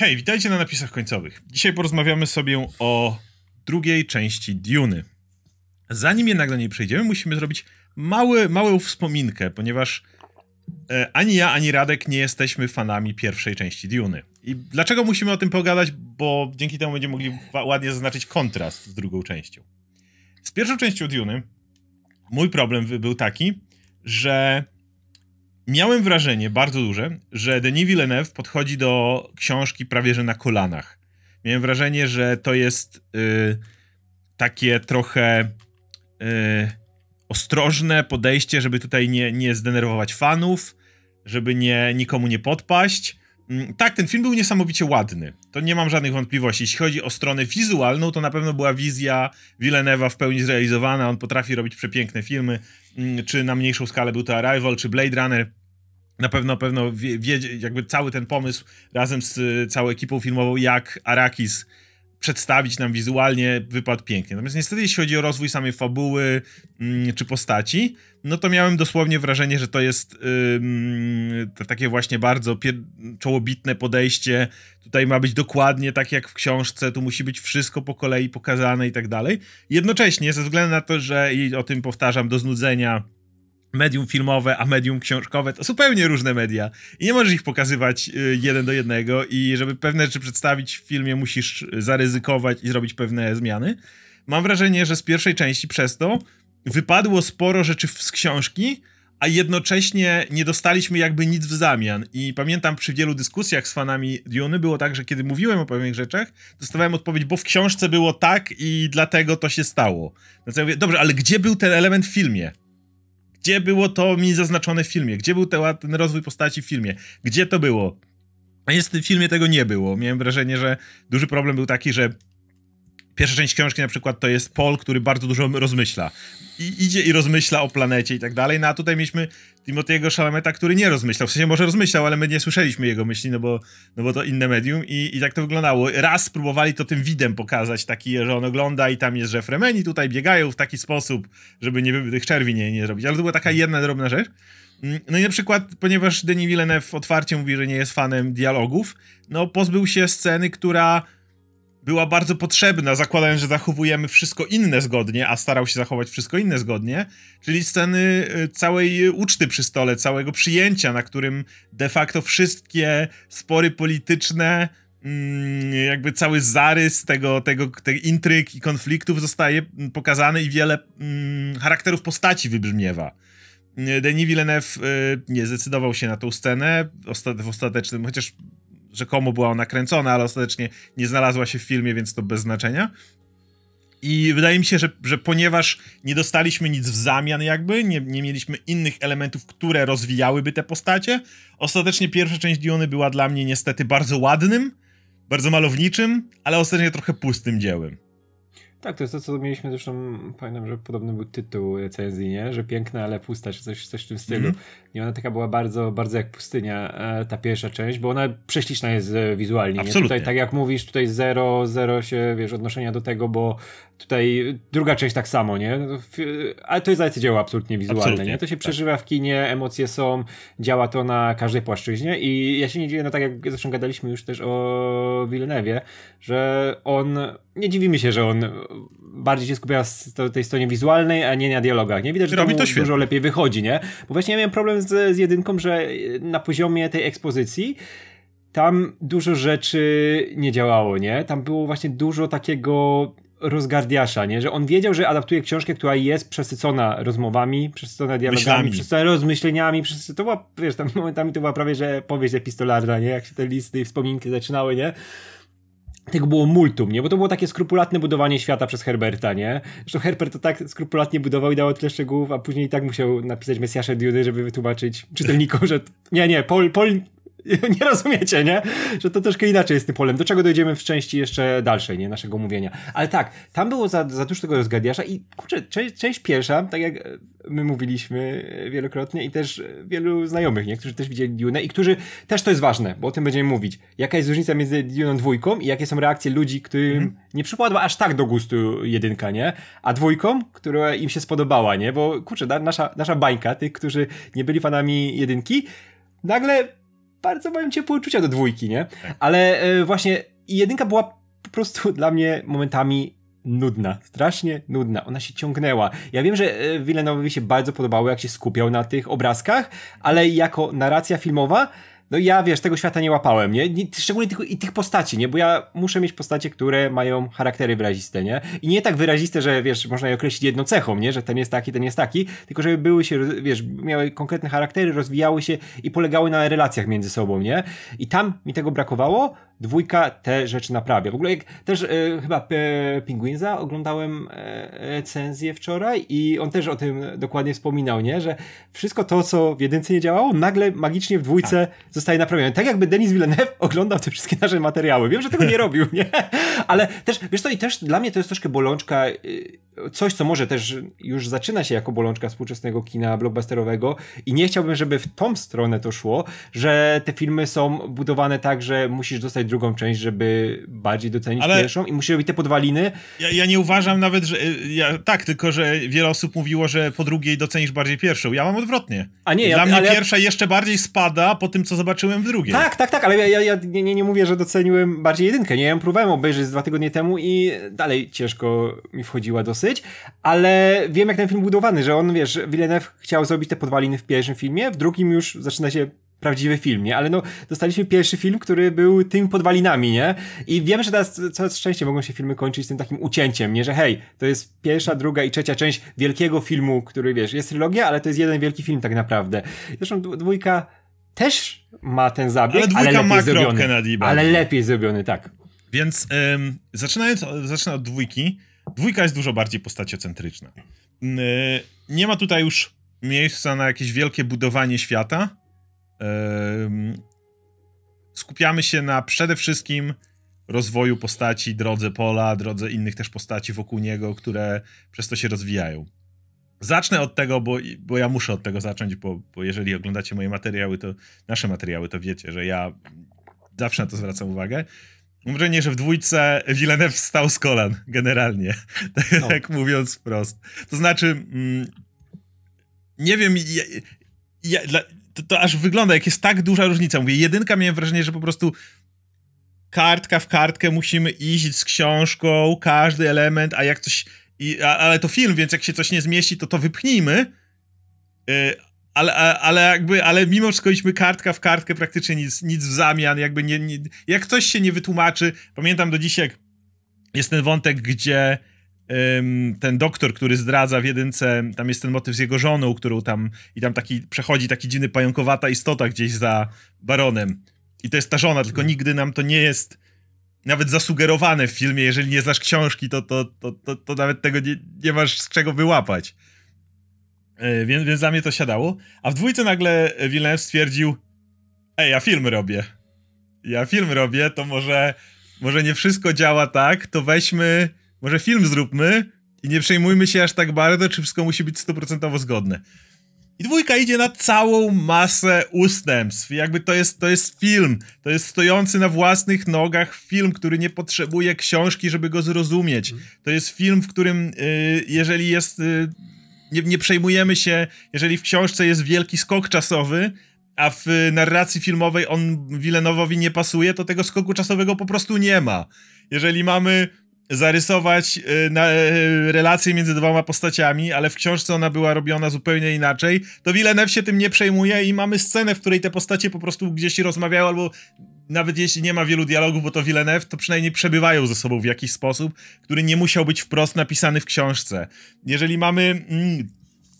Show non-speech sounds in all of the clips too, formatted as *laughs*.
Hej, witajcie na napisach końcowych. Dzisiaj porozmawiamy sobie o drugiej części Duny. Zanim jednak do niej przejdziemy, musimy zrobić mały, małą wspominkę, ponieważ e, ani ja, ani Radek nie jesteśmy fanami pierwszej części Duny. I dlaczego musimy o tym pogadać? Bo dzięki temu będziemy mogli ładnie zaznaczyć kontrast z drugą częścią. Z pierwszą częścią Duny mój problem był taki, że miałem wrażenie bardzo duże, że Denis Villeneuve podchodzi do książki prawie że na kolanach. Miałem wrażenie, że to jest y, takie trochę y, ostrożne podejście, żeby tutaj nie, nie zdenerwować fanów, żeby nie, nikomu nie podpaść. Mm, tak, ten film był niesamowicie ładny. To nie mam żadnych wątpliwości. Jeśli chodzi o stronę wizualną, to na pewno była wizja Villeneuve'a w pełni zrealizowana. On potrafi robić przepiękne filmy. Mm, czy na mniejszą skalę był to Arrival, czy Blade Runner na pewno, pewno wie, wie, jakby cały ten pomysł razem z y, całą ekipą filmową, jak Arakis przedstawić nam wizualnie, wypadł pięknie. Natomiast niestety, jeśli chodzi o rozwój samej fabuły mm, czy postaci, no to miałem dosłownie wrażenie, że to jest y, takie właśnie bardzo pier- czołobitne podejście. Tutaj ma być dokładnie tak jak w książce, tu musi być wszystko po kolei pokazane i tak dalej. Jednocześnie, ze względu na to, że i o tym powtarzam do znudzenia, medium filmowe, a medium książkowe to zupełnie różne media i nie możesz ich pokazywać y, jeden do jednego i żeby pewne rzeczy przedstawić w filmie musisz zaryzykować i zrobić pewne zmiany. Mam wrażenie, że z pierwszej części przez to wypadło sporo rzeczy z książki, a jednocześnie nie dostaliśmy jakby nic w zamian. I pamiętam przy wielu dyskusjach z fanami Diony było tak, że kiedy mówiłem o pewnych rzeczach, dostawałem odpowiedź, bo w książce było tak i dlatego to się stało. Znaczy ja mówię, dobrze, ale gdzie był ten element w filmie? Gdzie było to mi zaznaczone w filmie? Gdzie był ten rozwój postaci w filmie? Gdzie to było? A niestety w filmie tego nie było. Miałem wrażenie, że duży problem był taki, że pierwsza część książki na przykład to jest Paul, który bardzo dużo rozmyśla. I idzie i rozmyśla o planecie i tak dalej. No a tutaj mieliśmy Timothy'ego Szalameta, który nie rozmyślał. W sensie może rozmyślał, ale my nie słyszeliśmy jego myśli, no bo, no bo to inne medium i, i tak to wyglądało. Raz spróbowali to tym widem pokazać, taki, że on ogląda i tam jest, że fremeni tutaj biegają w taki sposób, żeby nie tych czerwi nie, nie zrobić. Ale to była taka jedna drobna rzecz. Mm, no i na przykład, ponieważ Denis Villeneuve otwarcie mówi, że nie jest fanem dialogów, no pozbył się sceny, która była bardzo potrzebna, zakładając, że zachowujemy wszystko inne zgodnie, a starał się zachować wszystko inne zgodnie, czyli sceny y, całej y, uczty przy stole, całego przyjęcia, na którym de facto wszystkie spory polityczne, mm, jakby cały zarys tego, tego tych intryg i konfliktów zostaje mm, pokazany i wiele mm, charakterów postaci wybrzmiewa. Y, Denis Villeneuve nie zdecydował się na tą scenę w ostatecznym, chociaż rzekomo była ona kręcona, ale ostatecznie nie znalazła się w filmie, więc to bez znaczenia. I wydaje mi się, że, że ponieważ nie dostaliśmy nic w zamian, jakby, nie, nie mieliśmy innych elementów, które rozwijałyby te postacie, ostatecznie pierwsza część Diony była dla mnie niestety bardzo ładnym, bardzo malowniczym, ale ostatecznie trochę pustym dziełem. Tak, to jest to, co mieliśmy zresztą, pamiętam, że podobny był tytuł recenzji, nie? Że piękna, ale pusta, czy coś, coś w tym stylu. Mm. I ona taka była bardzo, bardzo jak pustynia, e, ta pierwsza część, bo ona prześliczna jest e, wizualnie. Absolutnie. Tutaj, tak jak mówisz, tutaj zero, zero się, wiesz, odnoszenia do tego, bo tutaj druga część tak samo, nie? No, ale to jest arcydzieło absolutnie wizualne, absolutnie. nie? To się tak. przeżywa w kinie, emocje są, działa to na każdej płaszczyźnie i ja się nie dziwię, no tak jak zresztą gadaliśmy już też o Wilnewie, że on, nie dziwimy się, że on bardziej się skupia na tej stronie wizualnej, a nie na dialogach, nie? Widać, że Robi to świetnie. dużo lepiej wychodzi, nie? Bo właśnie ja miałem problem z, z jedynką, że e, na poziomie tej ekspozycji tam dużo rzeczy nie działało, nie? Tam było właśnie dużo takiego rozgardiasza, nie? Że on wiedział, że adaptuje książkę, która jest przesycona rozmowami, przesycona dialogami, Myślami. przesycona rozmyśleniami, przesycona, to była, wiesz, tam momentami to była prawie, że powieść epistolarna, nie? Jak się te listy i wspominki zaczynały, nie? tego było multum, nie? Bo to było takie skrupulatne budowanie świata przez Herberta, nie? Zresztą Herbert to tak skrupulatnie budował i dawał tyle szczegółów, a później i tak musiał napisać Mesjasza Dudy, żeby wytłumaczyć czytelnikom, że nie, nie, Paul, Paul *laughs* nie rozumiecie, nie? Że to troszkę inaczej jest tym polem, do czego dojdziemy w części jeszcze dalszej, nie? Naszego mówienia. Ale tak, tam było za, za dużo tego rozgadiasza i kurczę, część, część pierwsza, tak jak e, my mówiliśmy e, wielokrotnie i też e, wielu znajomych, nie? Którzy też widzieli Dune i którzy, też to jest ważne, bo o tym będziemy mówić. Jaka jest różnica między Dune dwójką i jakie są reakcje ludzi, którym mm. nie przypadła aż tak do gustu jedynka, nie? A dwójką, która im się spodobała, nie? Bo kurczę, nasza, nasza bańka, tych, którzy nie byli fanami jedynki, nagle bardzo miałem ciepłe uczucia do dwójki, nie? Tak. Ale e, właśnie jedynka była po prostu *laughs* dla mnie momentami nudna, strasznie nudna. Ona się ciągnęła. Ja wiem, że e, Villanowi się bardzo podobało, jak się skupiał na tych obrazkach, ale jako narracja filmowa no ja wiesz, tego świata nie łapałem, nie? Szczególnie tylko i tych postaci, nie? Bo ja muszę mieć postacie, które mają charaktery wyraziste, nie? I nie tak wyraziste, że wiesz, można je określić jedną cechą, nie? Że ten jest taki, ten jest taki, tylko żeby były się, wiesz, miały konkretne charaktery, rozwijały się i polegały na relacjach między sobą, nie? I tam mi tego brakowało, dwójka te rzeczy naprawia. W ogóle jak, też e, chyba P e, Pingwinza oglądałem e, recenzję wczoraj i on też o tym dokładnie wspominał, nie? Że wszystko to, co w jedynce nie działało, nagle magicznie w dwójce tak. zostaje naprawione. Tak jakby Denis Villeneuve *laughs* oglądał te wszystkie nasze materiały. Wiem, że tego nie robił, nie? *laughs* Ale też, wiesz co, i też dla mnie to jest troszkę bolączka, y, coś, co może też już zaczyna się jako bolączka współczesnego kina blockbusterowego i nie chciałbym, żeby w tą stronę to szło, że te filmy są budowane tak, że musisz dostać drugą część, żeby bardziej docenić Ale pierwszą i musi robić te podwaliny. Ja, ja nie uważam nawet, że... Y, ja, tak, tylko że wiele osób mówiło, że po drugiej docenisz bardziej pierwszą. Ja mam odwrotnie. A nie, Dla ja, mnie pierwsza jeszcze bardziej spada po tym, co zobaczyłem w drugiej. Tak, tak, tak, ale ja, ja nie, nie, nie mówię, że doceniłem bardziej jedynkę. Nie, ja ją próbowałem obejrzeć z dwa tygodnie temu i dalej ciężko mi wchodziła dosyć, ale wiem, jak ten film budowany, że on, wiesz, Villeneuve chciał zrobić te podwaliny w pierwszym filmie, w drugim już zaczyna się prawdziwy film, nie? Ale no, dostaliśmy pierwszy film, który był tymi podwalinami, nie? I wiem, że teraz coraz częściej mogą się filmy kończyć tym takim ucięciem, nie? Że hej, to jest pierwsza, druga i trzecia część wielkiego filmu, który, wiesz, jest trylogia, ale to jest jeden wielki film tak naprawdę. Zresztą dwójka też ma ten zabieg, ale, ale lepiej zrobiony. ale lepiej zrobiony, tak. Więc ym, zaczynając od dwójki, dwójka jest dużo bardziej postaciocentryczna. Yy, nie ma tutaj już miejsca na jakieś wielkie budowanie świata, skupiamy się na przede wszystkim rozwoju postaci, drodze Pola, drodze innych też postaci wokół niego, które przez to się rozwijają. Zacznę od tego, bo, bo ja muszę od tego zacząć, bo, bo jeżeli oglądacie moje materiały, to nasze materiały, to wiecie, że ja zawsze na to zwracam uwagę. Mówię, nie, że w dwójce Villeneuve wstał z kolan, generalnie, *laughs* tak, no. tak mówiąc wprost. To znaczy, mm, nie wiem, ja, ja, dla, to, to aż wygląda, jak jest tak duża różnica. Mówię, jedynka miałem wrażenie, że po prostu kartka w kartkę musimy iść z książką, każdy element, a jak coś... I, a, ale to film, więc jak się coś nie zmieści, to to wypchnijmy. Yy, ale, ale jakby, ale mimo wszystko idźmy kartka w kartkę, praktycznie nic, nic w zamian, jakby nie, nie, jak coś się nie wytłumaczy, pamiętam do dzisiaj, jak jest ten wątek, gdzie ten doktor, który zdradza w jedynce, tam jest ten motyw z jego żoną, którą tam, i tam taki, przechodzi taki dziwny pająkowata istota gdzieś za baronem. I to jest ta żona, tylko nigdy nam to nie jest nawet zasugerowane w filmie, jeżeli nie znasz książki, to, to, to, to, to nawet tego nie, nie masz z czego wyłapać. E, więc, więc dla mnie to siadało. A w dwójce nagle Villeneuve stwierdził, ej, ja film robię. Ja film robię, to może, może nie wszystko działa tak, to weźmy może film zróbmy i nie przejmujmy się aż tak bardzo, czy wszystko musi być stuprocentowo zgodne. I dwójka idzie na całą masę ustępstw. Jakby to jest, to jest film. To jest stojący na własnych nogach film, który nie potrzebuje książki, żeby go zrozumieć. Mhm. To jest film, w którym y, jeżeli jest. Y, nie, nie przejmujemy się, jeżeli w książce jest wielki skok czasowy, a w narracji filmowej on Wilenowowi nie pasuje, to tego skoku czasowego po prostu nie ma. Jeżeli mamy zarysować y, y, relacje między dwoma postaciami, ale w książce ona była robiona zupełnie inaczej, to Villeneuve się tym nie przejmuje i mamy scenę, w której te postacie po prostu gdzieś rozmawiają albo nawet jeśli nie ma wielu dialogów, bo to Villeneuve, to przynajmniej przebywają ze sobą w jakiś sposób, który nie musiał być wprost napisany w książce. Jeżeli mamy mm,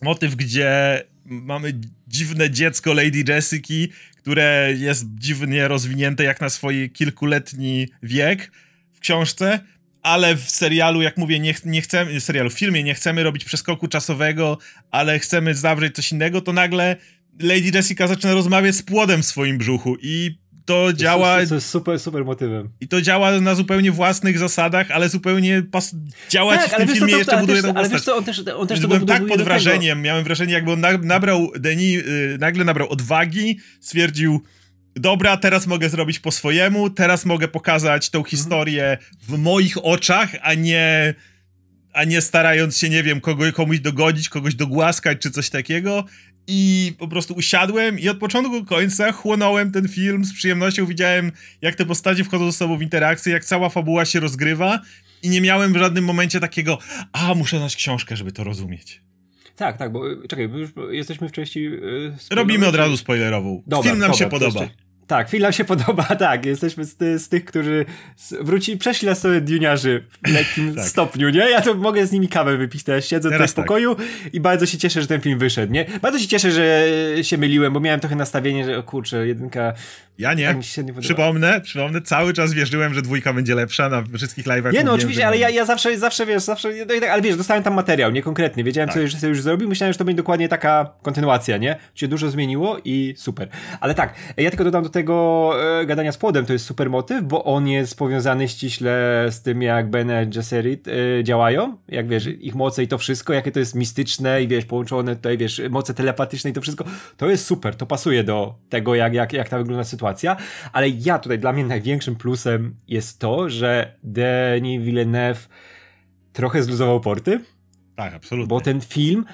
motyw, gdzie mamy dziwne dziecko Lady Jessica, które jest dziwnie rozwinięte jak na swój kilkuletni wiek w książce, ale w serialu, jak mówię, nie, nie chcemy, w serialu, w filmie nie chcemy robić przeskoku czasowego, ale chcemy zawrzeć coś innego, to nagle Lady Jessica zaczyna rozmawiać z płodem w swoim brzuchu i to działa. To jest super, super motywem. I to działa na zupełnie własnych zasadach, ale zupełnie pas... Działać. tak, w tym filmie to, jeszcze ale buduje wiesz, Ale wiesz co, on też, on też Byłem tak pod wrażeniem, miałem wrażenie, jakby on nabrał, Denis y, nagle nabrał odwagi, stwierdził dobra, teraz mogę zrobić po swojemu, teraz mogę pokazać tą mhm. historię w moich oczach, a nie, a nie starając się, nie wiem, kogo, komuś dogodzić, kogoś dogłaskać czy coś takiego. I po prostu usiadłem i od początku do końca chłonąłem ten film z przyjemnością. Widziałem, jak te postacie wchodzą ze sobą w interakcję, jak cała fabuła się rozgrywa. I nie miałem w żadnym momencie takiego, a muszę znać książkę, żeby to rozumieć. Tak, tak, bo y, czekaj, już jesteśmy w części. Y, Robimy od razu spoilerową. Dobra, Film nam dobra, się podoba. Tak, film nam się podoba, *laughs* tak. Jesteśmy z, ty, z tych, którzy wrócili, przeszli na stronę w lekkim *laughs* tak. stopniu, nie? Ja to mogę z nimi kawę wypić teraz. Siedzę teraz tutaj w tak. pokoju tak. i bardzo się cieszę, że ten film wyszedł, nie? Bardzo się cieszę, że się myliłem, bo miałem trochę nastawienie, że o kurczę, jedynka... Ja nie. nie przypomnę, przypomnę, cały czas wierzyłem, że dwójka będzie lepsza na wszystkich live'ach. Nie no, oczywiście, ale ja, ja zawsze, zawsze, wiesz, zawsze, no i tak, ale wiesz, dostałem tam materiał, konkretny, wiedziałem, tak. co już, już zrobił, myślałem, że to będzie dokładnie taka kontynuacja, nie? Się dużo zmieniło i super. Ale tak, ja tylko dodam do tego tego e, gadania z płodem to jest super motyw, bo on jest powiązany ściśle z tym, jak Bene i Gesserit e, działają, jak wiesz, ich moce i to wszystko, jakie to jest mistyczne i wiesz, połączone tutaj, wiesz, moce telepatyczne i to wszystko, to jest super, to pasuje do tego, jak, jak, jak ta wygląda sytuacja, ale ja tutaj, dla mnie największym plusem jest to, że Denis Villeneuve trochę zluzował porty. Tak, absolutnie. Bo ten film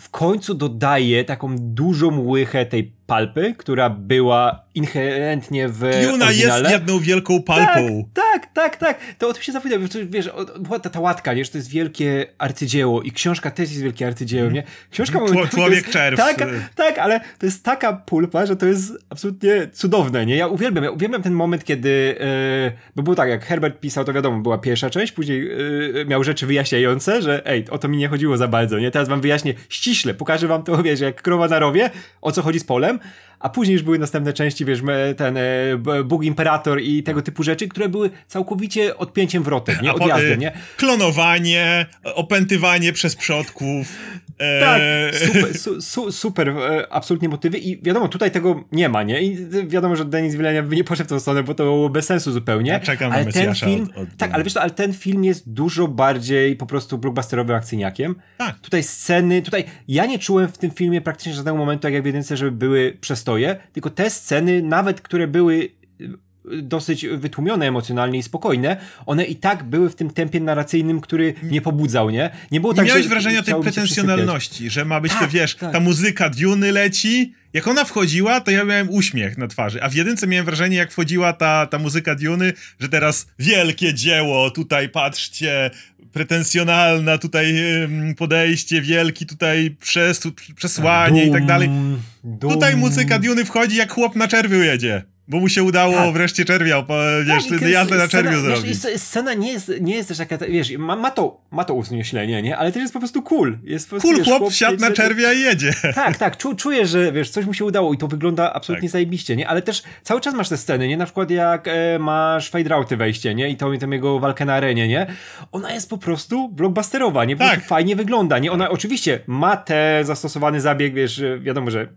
w końcu dodaje taką dużą łychę tej palpy, która była inherentnie w Piuna jest jedną wielką palpą. Tak, tak, tak, tak. To o tym się zapomniałem. Wiesz, była ta, ta łatka, nie? że to jest wielkie arcydzieło i książka też jest wielkie arcydzieło, nie? Książka Czł Człowiek czerw. Tak, tak, ale to jest taka pulpa, że to jest absolutnie cudowne, nie? Ja uwielbiam, ja uwielbiam ten moment, kiedy yy, bo było tak, jak Herbert pisał, to wiadomo, była pierwsza część, później yy, miał rzeczy wyjaśniające, że ej, o to mi nie chodziło za bardzo, nie? Teraz wam wyjaśnię ściśle, pokażę wam to, wiesz, jak krowa na rowie, o co chodzi z polem, a później już były następne części, wiesz, ten e, Bóg Imperator i tego typu rzeczy, które były całkowicie odpięciem wrotem, nie? *laughs* Odjazdem, nie? Klonowanie, opętywanie przez przodków. E, tak, *laughs* super, su, super, e, absolutnie motywy i wiadomo, tutaj tego nie ma, nie? I wiadomo, że Denis Villeneuve nie poszedł w tą stronę, bo to było bez sensu zupełnie. Ja czekam ale na ten film, od, od Tak, ale wiesz co, ale ten film jest dużo bardziej po prostu blockbusterowym akcyjniakiem. Tak. Tutaj sceny, tutaj ja nie czułem w tym filmie praktycznie żadnego momentu, jak w jedynce, żeby były przez stoję, tylko te sceny, nawet które były y, dosyć wytłumione emocjonalnie i spokojne, one i tak były w tym tempie narracyjnym, który mnie pobudzał, nie? Nie było nie tak, miałeś że, wrażenia tej pretensjonalności, że ma być tak, to, wiesz, tak. ta muzyka Duny leci, jak ona wchodziła, to ja miałem uśmiech na twarzy, a w jedynce miałem wrażenie, jak wchodziła ta, ta muzyka Duny, że teraz wielkie dzieło, tutaj patrzcie, pretensjonalna tutaj podejście, wielki tutaj przesłanie Dum, i tak dalej. Dum. Tutaj muzyka Duny wchodzi jak chłop na czerwiu jedzie. Bo mu się udało tak. wreszcie czerwia, po, tak, wiesz, tak, jazdę na czerwiu zrobić. Scena nie jest, nie jest też taka, wiesz, ma, ma to, ma to uznioślenie, nie? Ale też jest po prostu cool. Jest po prostu, cool wiesz, chłop, chłop wsiadł na czerwia i jedzie. Tak, tak, czu, czuję, że wiesz, coś mu się udało i to wygląda absolutnie tak. zajebiście, nie? Ale też cały czas masz te sceny, nie? Na przykład jak e, masz fade wejście, nie? I tą, tą jego walkę na arenie, nie? Ona jest po prostu blockbusterowa, nie? Po tak. fajnie wygląda, nie? Ona oczywiście ma te zastosowany zabieg, wiesz, wiadomo, że e,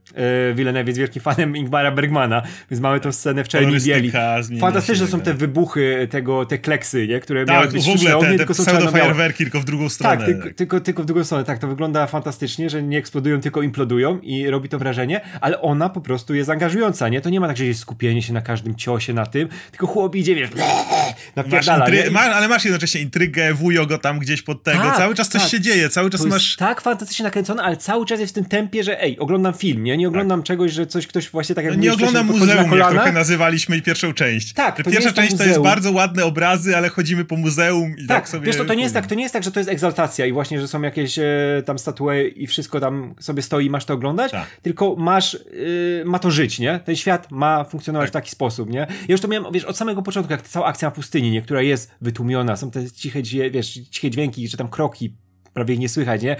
Villeneuve jest wielkim fanem Ingmara Bergmana, więc mamy to scenę w czerni bieli. Fantastyczne są tak te wybuchy, tego, te kleksy, nie? które tak, miały być w ogóle te, tylko te są fajerwerki, tylko w drugą tak, stronę. Tak, tylko, tylko, tylko w drugą stronę, tak, to wygląda fantastycznie, że nie eksplodują, tylko implodują i robi to wrażenie, ale ona po prostu jest angażująca, nie? To nie ma tak, że jest skupienie się na każdym ciosie, na tym, tylko chłop idzie, wiesz, *laughs* Masz intry- ma, ale masz jednocześnie intrygę, wujo go tam gdzieś pod tego, tak, cały czas coś tak. się dzieje, cały czas to masz... tak fantastycznie nakręcone, ale cały czas jest w tym tempie, że ej, oglądam film, nie? Nie oglądam czegoś, że coś ktoś właśnie tak jak no, Nie oglądam muzeum, na kolana, tak. nazywaliśmy pierwszą część. Tak. To Pierwsza część to, to jest bardzo ładne obrazy, ale chodzimy po muzeum i tak, tak sobie... Wiesz, to, to, nie jest tak, to nie jest tak, że to jest egzaltacja i właśnie, że są jakieś e, tam statue i wszystko tam sobie stoi i masz to oglądać, tak. tylko masz, e, ma to żyć, nie? Ten świat ma funkcjonować w tak. taki sposób, nie? Ja już to miałem, wiesz, od samego początku, jak ta cała akcja na pustyni, nie? Która jest wytłumiona, są te ciche, wiesz, ciche dźwięki, czy tam kroki prawie nie słychać, nie?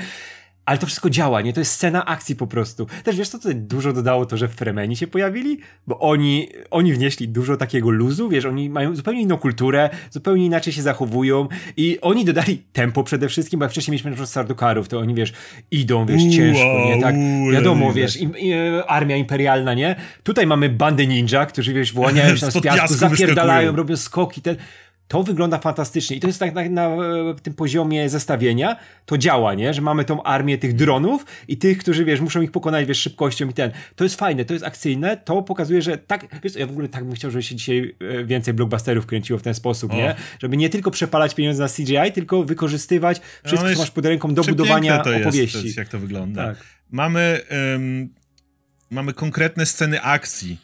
Ale to wszystko działa, nie? To jest scena akcji po prostu. Też wiesz, co tutaj dużo dodało to, że Fremeni się pojawili? Bo oni, oni wnieśli dużo takiego luzu, wiesz, oni mają zupełnie inną kulturę, zupełnie inaczej się zachowują i oni dodali tempo przede wszystkim, bo jak wcześniej mieliśmy na przykład Sardukarów, to oni, wiesz, idą, wiesz, Uła, ciężko, nie? Tak, wiadomo, wiesz, im, im, armia imperialna, nie? Tutaj mamy bandy ninja, którzy, wiesz, właniają się *laughs* na piasku, zapierdalają, robią skoki, ten to wygląda fantastycznie. I to jest tak na, na, e, tym poziomie zestawienia, to działa, nie? Że mamy tą armię tych dronów i tych, którzy, wiesz, muszą ich pokonać, wiesz, szybkością i ten. To jest fajne, to jest akcyjne, to pokazuje, że tak, wiesz, ja w ogóle tak bym chciał, żeby się dzisiaj e, więcej blockbusterów kręciło w ten sposób, o. nie? Żeby nie tylko przepalać pieniądze na CGI, tylko wykorzystywać no, wszystko, no, co masz pod ręką do budowania to opowieści. To jest, jak to wygląda. Tak. Mamy, mamy konkretne sceny akcji,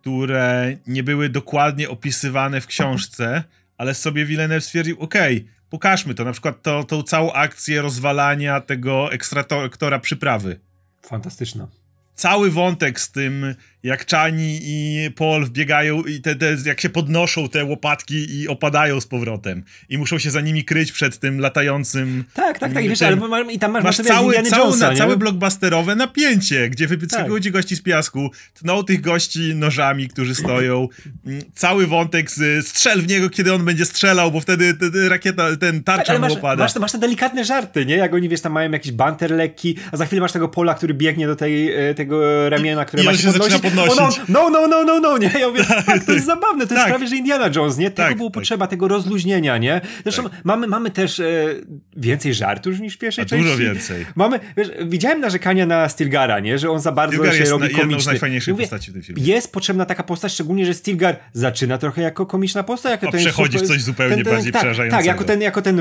które nie były dokładnie opisywane w książce, ale sobie Villeneuve stwierdził, okej, okay, pokażmy to, na przykład to, tą całą akcję rozwalania tego ekstraktora przyprawy. Fantastyczna. Cały wątek z tym jak Czani i Paul wbiegają i te, te, jak się podnoszą te łopatki i opadają z powrotem. I muszą się za nimi kryć przed tym latającym... Tak, tak, tak. I, wiesz, ten, i tam masz, masz cały, cały, Jonesa, na, całe blockbusterowe napięcie, gdzie wypycikują tak. gości z piasku, tną tych gości nożami, którzy stoją. Mm, cały wątek z strzel w niego, kiedy on będzie strzelał, bo wtedy rakieta, ten tarcza tak, masz, opada. Masz, masz te delikatne żarty, nie? Jak oni, wiesz, tam mają jakiś banter lekki, a za chwilę masz tego Pola, który biegnie do tej, e, tego ramienia, które masz. ma się, się podnosić podnosić. no, no, no, no, no, nie? Ja mówię, tak, to jest *laughs* zabawne, to jest tak. prawie, że Indiana Jones, nie? Tego tak, było tak. potrzeba, tego rozluźnienia, nie? Zresztą tak. mamy, mamy też e, więcej żartów niż w pierwszej A części. Dużo więcej. Mamy, wiesz, widziałem narzekania na Stilgara, nie? Że on za bardzo Stilgar się robi na, komiczny. Jedną z postaci w tym filmie. Jest potrzebna taka postać, szczególnie, że Stilgar zaczyna trochę jako komiczna postać. Jako o, ten, przechodzi w coś zupełnie ten, ten, bardziej tak, przerażającego. Tak, jako ten, jako ten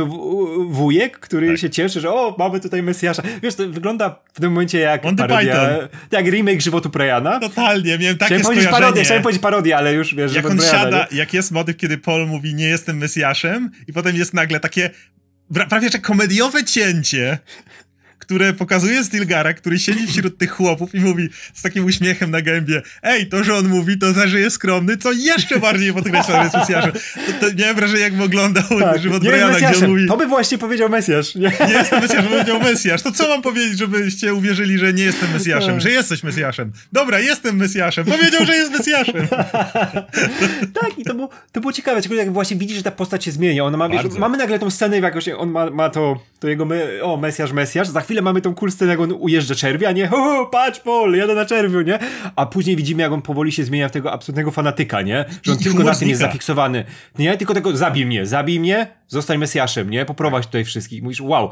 wujek, który tak. się cieszy, że o, mamy tutaj Mesjasza. Wiesz, to wygląda w tym momencie jak Monty parodia, Python. jak remake Żywotu Prejana. Totalnie Totalnie, miałem takie chciałem powiedzieć parodię, Chciałem powiedzieć parodię, ale już wiesz, jak on dojada, siada, nie? jak jest motyw, kiedy Paul mówi nie jestem Mesjaszem i potem jest nagle takie prawie że komediowe cięcie które pokazuje Stilgara, który siedzi wśród tych chłopów i mówi z takim uśmiechem na gębie ej, to, że on mówi, to znaczy jest skromny, co jeszcze bardziej podkreśla, że jest Mesjaszem. To, to miałem wrażenie, jakbym oglądał tak, żywot Briana, gdzie on mówi... To by właśnie powiedział Mesjasz. Nie, nie jestem bo powiedział Mesjasz. To co mam powiedzieć, żebyście uwierzyli, że nie jestem Mesjaszem, tak. że jesteś Mesjaszem? Dobra, jestem Mesjaszem. Powiedział, że jest Mesjaszem. *laughs* tak, i to było, to było ciekawe, tylko jak właśnie widzisz, że ta postać się zmienia. Ona ma, wiesz, mamy nagle tą scenę, jak on ma, ma to, to jego, my, o, Mesjasz, Mesjasz, za chwilę chwilę mamy tą cool scenę, jak on ujeżdża czerwie, a nie o, patrz Paul, jadę na czerwiu, nie? A później widzimy, jak on powoli się zmienia w tego absolutnego fanatyka, nie? Że on I tylko na tym jest zafiksowany. Nie, tylko tego, zabij mnie, zabij mnie, zostań Mesjaszem, nie? Poprowadź tutaj wszystkich. Mówisz, wow,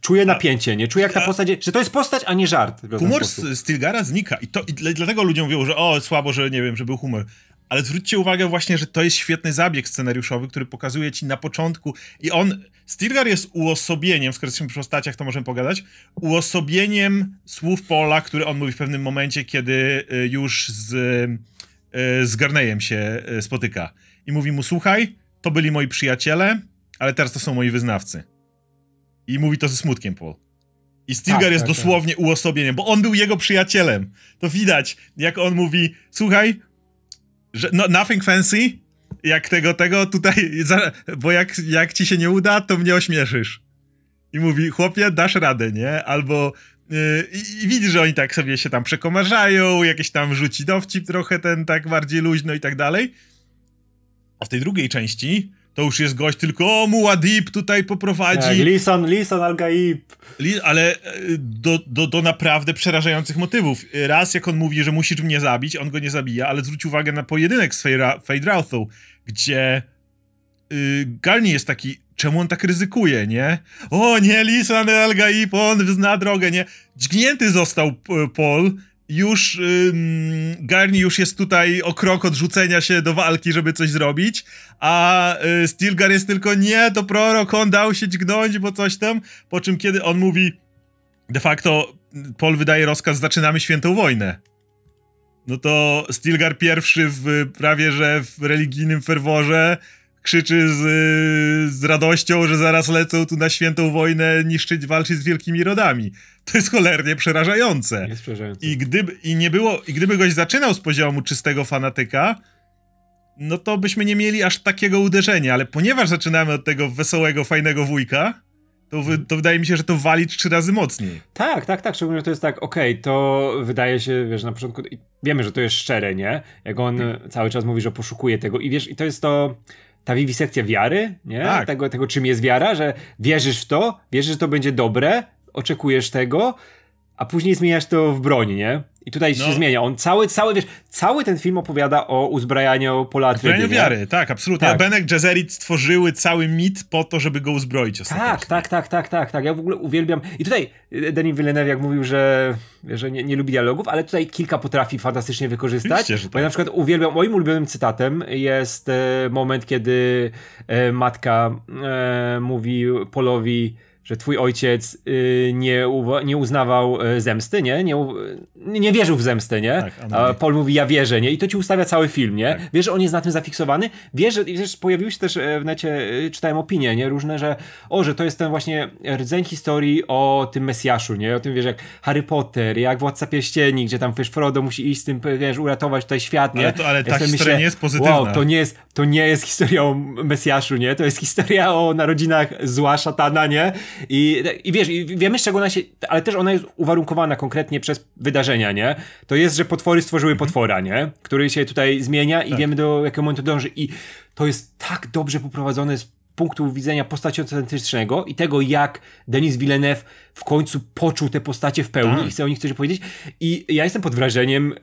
Czuję tak. napięcie, nie? Czuję jak ta tak. postać, że to jest postać, a nie żart. Humor Stilgara znika I, to, i dlatego ludzie mówią, że o, słabo, że nie wiem, że był humor. Ale zwróćcie uwagę właśnie, że to jest świetny zabieg scenariuszowy, który pokazuje ci na początku i on, Stilgar jest uosobieniem, skoro jesteśmy przy postaciach, to możemy pogadać, uosobieniem słów Pola, które on mówi w pewnym momencie, kiedy y, już z, y, y, z Garnejem się spotyka. I mówi mu, słuchaj, to byli moi przyjaciele, ale teraz to są moi wyznawcy. I mówi to ze smutkiem Paul. I Stilgar tak, jest tak, tak. dosłownie tak. uosobieniem, bo on był jego przyjacielem. To widać, jak on mówi, słuchaj, że, no, nothing fancy? Jak tego, tego tutaj, bo jak, jak ci się nie uda, to mnie ośmieszysz. I mówi, chłopie, dasz radę, nie? Albo y, I widzisz, że oni tak sobie się tam przekomarzają, jakieś tam rzuci dowcip trochę ten tak bardziej luźno i tak dalej. A w tej drugiej części to już jest gość, tylko o, Muad'Dib tutaj poprowadzi. Tak, Lisan, Lisan Al-Gaib. ale e, do, do, do naprawdę przerażających motywów. Raz, jak on mówi, że musisz mnie zabić, on go nie zabija, ale zwróć uwagę na pojedynek z Fejdrauthą, gdzie yy, Galni jest taki, czemu on tak ryzykuje, nie? O nie, Lisan Al-Gaib, on zna drogę, nie? Dźgnięty został e, Paul już ym, Garni już jest tutaj o krok odrzucenia się do walki, żeby coś zrobić, a y, Stilgar jest tylko nie, to prorok, on dał się dźgnąć, bo coś tam, po czym kiedy on mówi de facto Paul wydaje rozkaz, zaczynamy świętą wojnę. No to Stilgar pierwszy w prawie że w religijnym ferworze krzyczy z, z radością, że zaraz lecą tu na świętą wojnę niszczyć, walczyć z wielkimi rodami. To jest cholernie przerażające. Jest przerażające. I gdyby, i nie było, i gdyby goś zaczynał z poziomu czystego fanatyka, no to byśmy nie mieli aż takiego uderzenia, ale ponieważ zaczynamy od tego wesołego, fajnego wujka, to, wy, to wydaje mi się, że to wali trzy razy mocniej. Tak, tak, tak. Szczególnie, że to jest tak, okej, okay, to wydaje się, wiesz, na początku wiemy, że to jest szczere, nie? Jak on hmm. cały czas mówi, że poszukuje tego i wiesz, i to jest to ta wiwisekcja wiary, nie? Tak. Tego, tego, czym jest wiara, że wierzysz w to, wierzysz, że to będzie dobre, oczekujesz tego, a później zmieniasz to w broń, nie? I tutaj no. się zmienia. On cały, cały, wiesz, cały ten film opowiada o uzbrajaniu pola Uzbrajaniu wiary, tak, absolutnie. Tak. Benek Jezerit stworzyły cały mit po to, żeby go uzbroić Tak, tak, tak, tak, tak, tak. Ja w ogóle uwielbiam. I tutaj e, Denis Villeneuve jak mówił, że, że nie, nie lubi dialogów, ale tutaj kilka potrafi fantastycznie wykorzystać. Oczywiście, tak. Bo ja tak. na przykład uwielbiam, moim ulubionym cytatem jest e, moment, kiedy e, matka mówi Polowi że twój ojciec y, nie, nie uznawał y, zemsty, nie? Nie, y, nie wierzył w zemstę, nie? Tak, a Paul mówi, ja wierzę, nie? I to ci ustawia cały film, nie? Tak. Wiesz, że on jest na tym zafiksowany? Wiesz, że wiesz, pojawiły się też e, w necie, e, czytałem opinie, nie? Różne, że o, że to jest ten właśnie rdzeń historii o tym Mesjaszu, nie? O tym, wiesz, jak Harry Potter, jak Władca Pierścieni, gdzie tam, wiesz, Frodo musi iść z tym, wiesz, uratować tutaj świat, nie? Ale, to, ale ja historia myślę, nie jest pozytywna. Wow, to nie jest, to nie jest historia o Mesjaszu, nie? To jest historia o narodzinach zła szatana, nie? I, i wiesz, i wiemy z czego ona się, ale też ona jest uwarunkowana konkretnie przez wydarzenia, nie? To jest, że potwory stworzyły mhm. potwora, nie? Który się tutaj zmienia i tak. wiemy do jakiego momentu dąży i to jest tak dobrze poprowadzone z punktu widzenia postaci autentycznego i tego, jak Denis Villeneuve w końcu poczuł te postacie w pełni tak. i chce o nich coś powiedzieć. I ja jestem pod wrażeniem,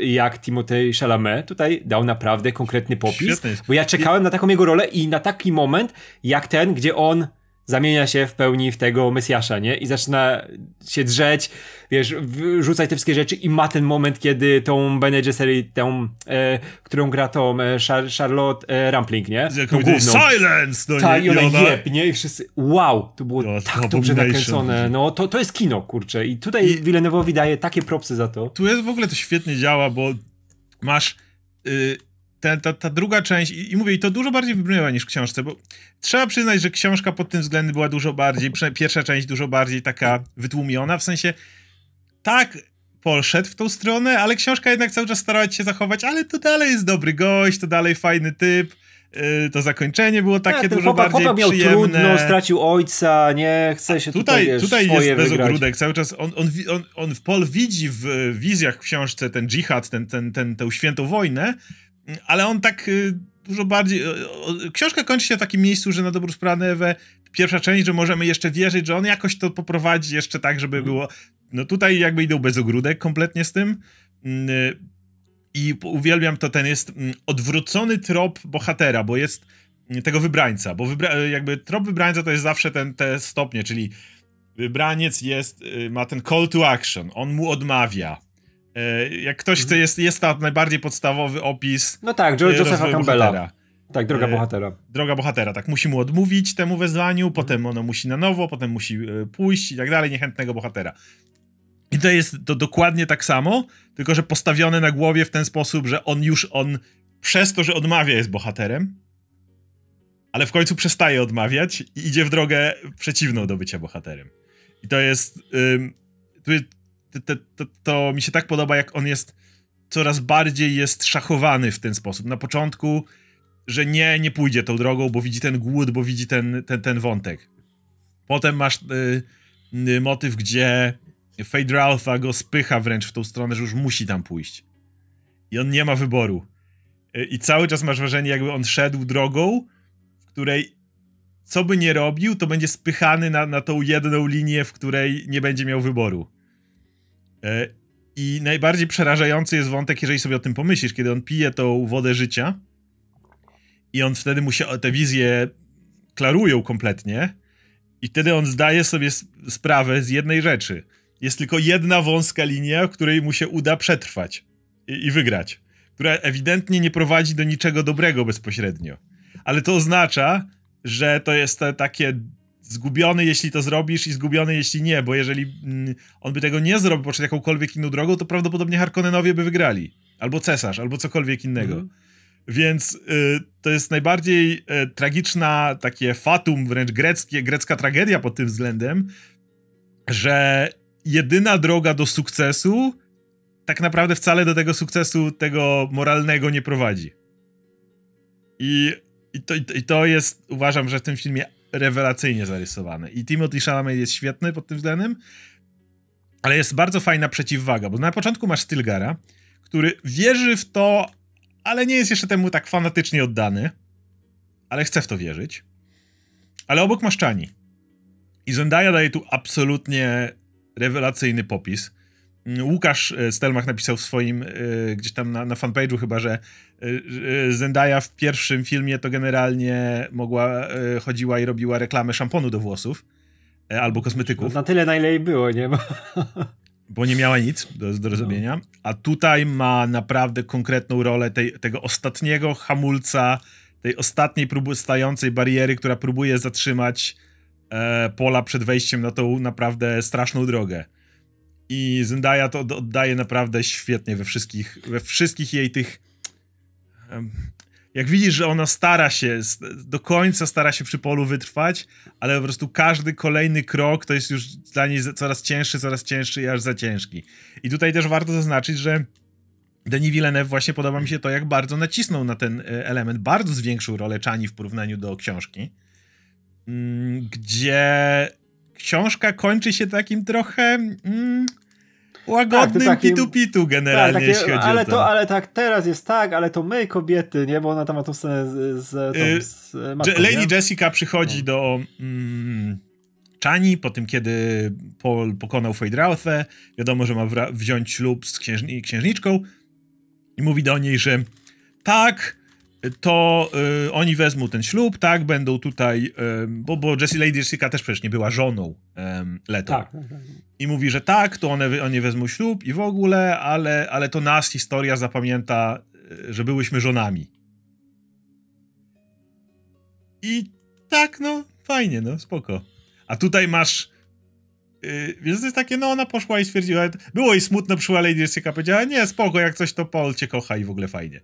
yy, jak Timothée Chalamet tutaj dał naprawdę konkretny popis, Świetnie. bo ja czekałem I... na taką jego rolę i na taki moment, jak ten, gdzie on zamienia się w pełni w tego Mesjasza, nie? I zaczyna się drzeć, wiesz, rzucać te wszystkie rzeczy i ma ten moment, kiedy tą Bene Gesserit, tą, e, którą gra tą e, Charlotte e, Rampling, nie? główną. Silence! No Ta, nie, i ona, ona jeb, nie? I wszyscy, wow, to było tak no, tak dobrze nakręcone. No, to, to jest kino, kurczę. I tutaj I... Villeneuve'owi daje takie propsy za to. Tu jest w ogóle to świetnie działa, bo masz... Y, ta, ta, ta, druga część, i, i mówię, i to dużo bardziej wybrzmiewa niż w książce, bo trzeba przyznać, że książka pod tym względem była dużo bardziej, pierwsza część dużo bardziej taka wytłumiona, w sensie tak poszedł w tą stronę, ale książka jednak cały czas starała się zachować, ale to dalej jest dobry gość, to dalej fajny typ, yy, to zakończenie było takie ja, dużo chłopak, bardziej chłopak miał przyjemne. trudno, stracił ojca, nie, chce się A tutaj Tutaj, tutaj jest wygrać. bez ogródek, cały czas on, on, on, on w Pol widzi w wizjach w książce ten dżihad, ten, ten, ten, tę świętą wojnę, ale on tak y, dużo bardziej. Y, książka kończy się w takim miejscu, że na dobrą sprawę pierwsza część, że możemy jeszcze wierzyć, że on jakoś to poprowadzi jeszcze tak, żeby mhm. było. No tutaj jakby idą bez ogródek kompletnie z tym. Mm, y, I uwielbiam to ten jest mm, odwrócony trop bohatera, bo jest mm, tego wybrańca, bo wybra jakby trop wybrańca to jest zawsze ten, te stopnie, czyli wybraniec jest, ma ten call to action, on mu odmawia, E, jak ktoś chce, jest, jest najbardziej podstawowy opis. No tak, e, Josepha Campbella. Bohatera. Tak, droga e, bohatera. Droga bohatera, tak. Musi mu odmówić temu wezwaniu, potem ono musi na nowo, potem musi pójść i tak dalej, niechętnego bohatera. I to jest to dokładnie tak samo, tylko że postawione na głowie w ten sposób, że on już on przez to, że odmawia jest bohaterem, ale w końcu przestaje odmawiać i idzie w drogę przeciwną do bycia bohaterem. I to jest. Yy, to, to, to mi się tak podoba, jak on jest coraz bardziej jest szachowany w ten sposób. Na początku, że nie, nie pójdzie tą drogą, bo widzi ten głód, bo widzi ten, ten, ten wątek. Potem masz y, y, motyw, gdzie Fade Ralpha go spycha wręcz w tą stronę, że już musi tam pójść. I on nie ma wyboru. Y, I cały czas masz wrażenie, jakby on szedł drogą, w której co by nie robił, to będzie spychany na, na tą jedną linię, w której nie będzie miał wyboru. E, I najbardziej przerażający jest wątek, jeżeli sobie o tym pomyślisz, kiedy on pije tą wodę życia i on wtedy mu się te wizje klarują kompletnie i wtedy on zdaje sobie sprawę z jednej rzeczy. Jest tylko jedna wąska linia, której mu się uda przetrwać i, i wygrać, która ewidentnie nie prowadzi do niczego dobrego bezpośrednio. Ale to oznacza, że to jest takie zgubiony, jeśli to zrobisz i zgubiony, jeśli nie, bo jeżeli mm, on by tego nie zrobił, poszedł jakąkolwiek inną drogą, to prawdopodobnie Harkonnenowie by wygrali. Albo cesarz, albo cokolwiek innego. Mm. Więc y, to jest najbardziej y, tragiczna, takie fatum, wręcz greckie, grecka tragedia pod tym względem, że jedyna droga do sukcesu tak naprawdę wcale do tego sukcesu, tego moralnego nie prowadzi. I, i, to, i to jest, uważam, że w tym filmie rewelacyjnie zarysowane. I Timothy Chalamet jest świetny pod tym względem, ale jest bardzo fajna przeciwwaga, bo na początku masz Stilgara, który wierzy w to, ale nie jest jeszcze temu tak fanatycznie oddany, ale chce w to wierzyć. Ale obok masz Czani. I Zendaya daje tu absolutnie rewelacyjny popis Łukasz e, Stelmach napisał w swoim, e, gdzieś tam na, na fanpage'u chyba, e, że Zendaya w pierwszym filmie to generalnie mogła, chodziła i robiła reklamę szamponu do włosów albo kosmetyków. Na tyle, na ile jej było, nie? Bo, Bo nie miała nic do, do zrobienia. No. A tutaj ma naprawdę konkretną rolę tej, tego ostatniego hamulca, tej ostatniej próby stającej bariery, która próbuje zatrzymać e, Pola przed wejściem na tą naprawdę straszną drogę. I Zendaya to oddaje naprawdę świetnie we wszystkich, we wszystkich jej tych... Jak widzisz, że ona stara się, do końca stara się przy polu wytrwać, ale po prostu każdy kolejny krok to jest już dla niej coraz cięższy, coraz cięższy i aż za ciężki. I tutaj też warto zaznaczyć, że Denis Villeneuve właśnie podoba mi się to, jak bardzo nacisnął na ten e, element, bardzo zwiększył rolę Czani w porównaniu do książki, mm, gdzie książka kończy się takim trochę mm, tak, łagodnym tak, takim, pitu-pitu generalnie, tak, takie, jeśli chodzi ale o to. to. Ale tak, teraz jest tak, ale to my kobiety, nie? Bo ona tam ma tą scenę z, z, tą, y, z matką, Lady nie? Jessica przychodzi no. do... Mm, Czani, po tym kiedy Paul pokonał Feydrauthę, wiadomo, że ma wziąć ślub z księżni księżniczką i mówi do niej, że tak, to y, oni wezmą ten ślub, tak, będą tutaj, y, bo, bo Jessie Lady Jessica też przecież nie była żoną y, Leto. Tak. I mówi, że tak, to one, oni wezmą ślub i w ogóle, ale, ale to nas historia zapamięta, y, że byłyśmy żonami. I tak, no, fajnie, no, spoko. A tutaj masz y, więc to jest takie, no ona poszła i stwierdziła, było jej smutno, przyszła Lady Jessica, powiedziała, nie, spoko, jak coś to Paul cię kocha i w ogóle fajnie.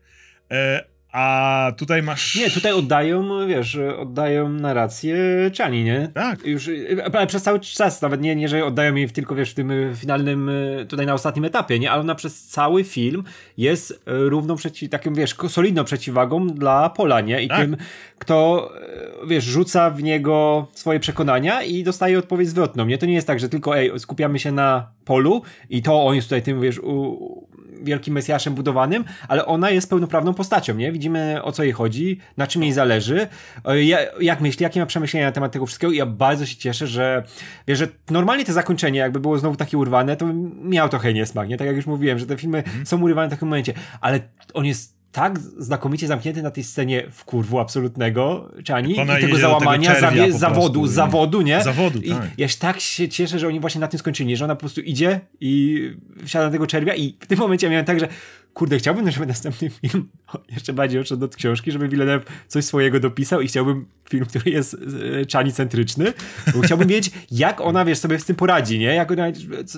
E, a tutaj masz. Nie, tutaj oddają, wiesz, oddają narrację Chani, nie? Tak. Już, ale przez cały czas, nawet nie, nie, że oddają jej tylko, wiesz, w tym finalnym, tutaj na ostatnim etapie, nie? Ale ona przez cały film jest równą przeci takim, wiesz, solidną przeciwwagą dla Pola, nie? I tak. tym, kto, e, wiesz, rzuca w niego swoje przekonania i dostaje odpowiedź zwrotną, nie? To nie jest tak, że tylko, ej, skupiamy się na Polu i to on jest tutaj tym, wiesz, u, wielkim mesjaszem budowanym, ale ona jest pełnoprawną postacią, nie? Widzimy o co jej chodzi, na czym jej zależy, e, jak myśli, jakie ma przemyślenia na temat tego wszystkiego i ja bardzo się cieszę, że wiesz, że normalnie to zakończenie jakby było znowu takie urwane, to miał trochę niesmak, nie? Tak jak już mówiłem, że te filmy mhm. są urywane w takim momencie, ale on jest tak znakomicie zamknięty na tej scenie w kurwu absolutnego Czani i tego załamania, tego zawie, zawodu, prostu, zawodu, nie? Zawodu, tak. I ja się tak się cieszę, że oni właśnie na tym skończyli, że ona po prostu idzie i wsiada na tego czerwia i w tym momencie miałem tak, że kurde, chciałbym, żeby następny film *laughs* jeszcze bardziej odszedł od książki, żeby Villeneuve coś swojego dopisał i chciałbym film, który jest e, czani centryczny, bo chciałbym wiedzieć, jak ona, wiesz, sobie z tym poradzi, nie? Jak ona,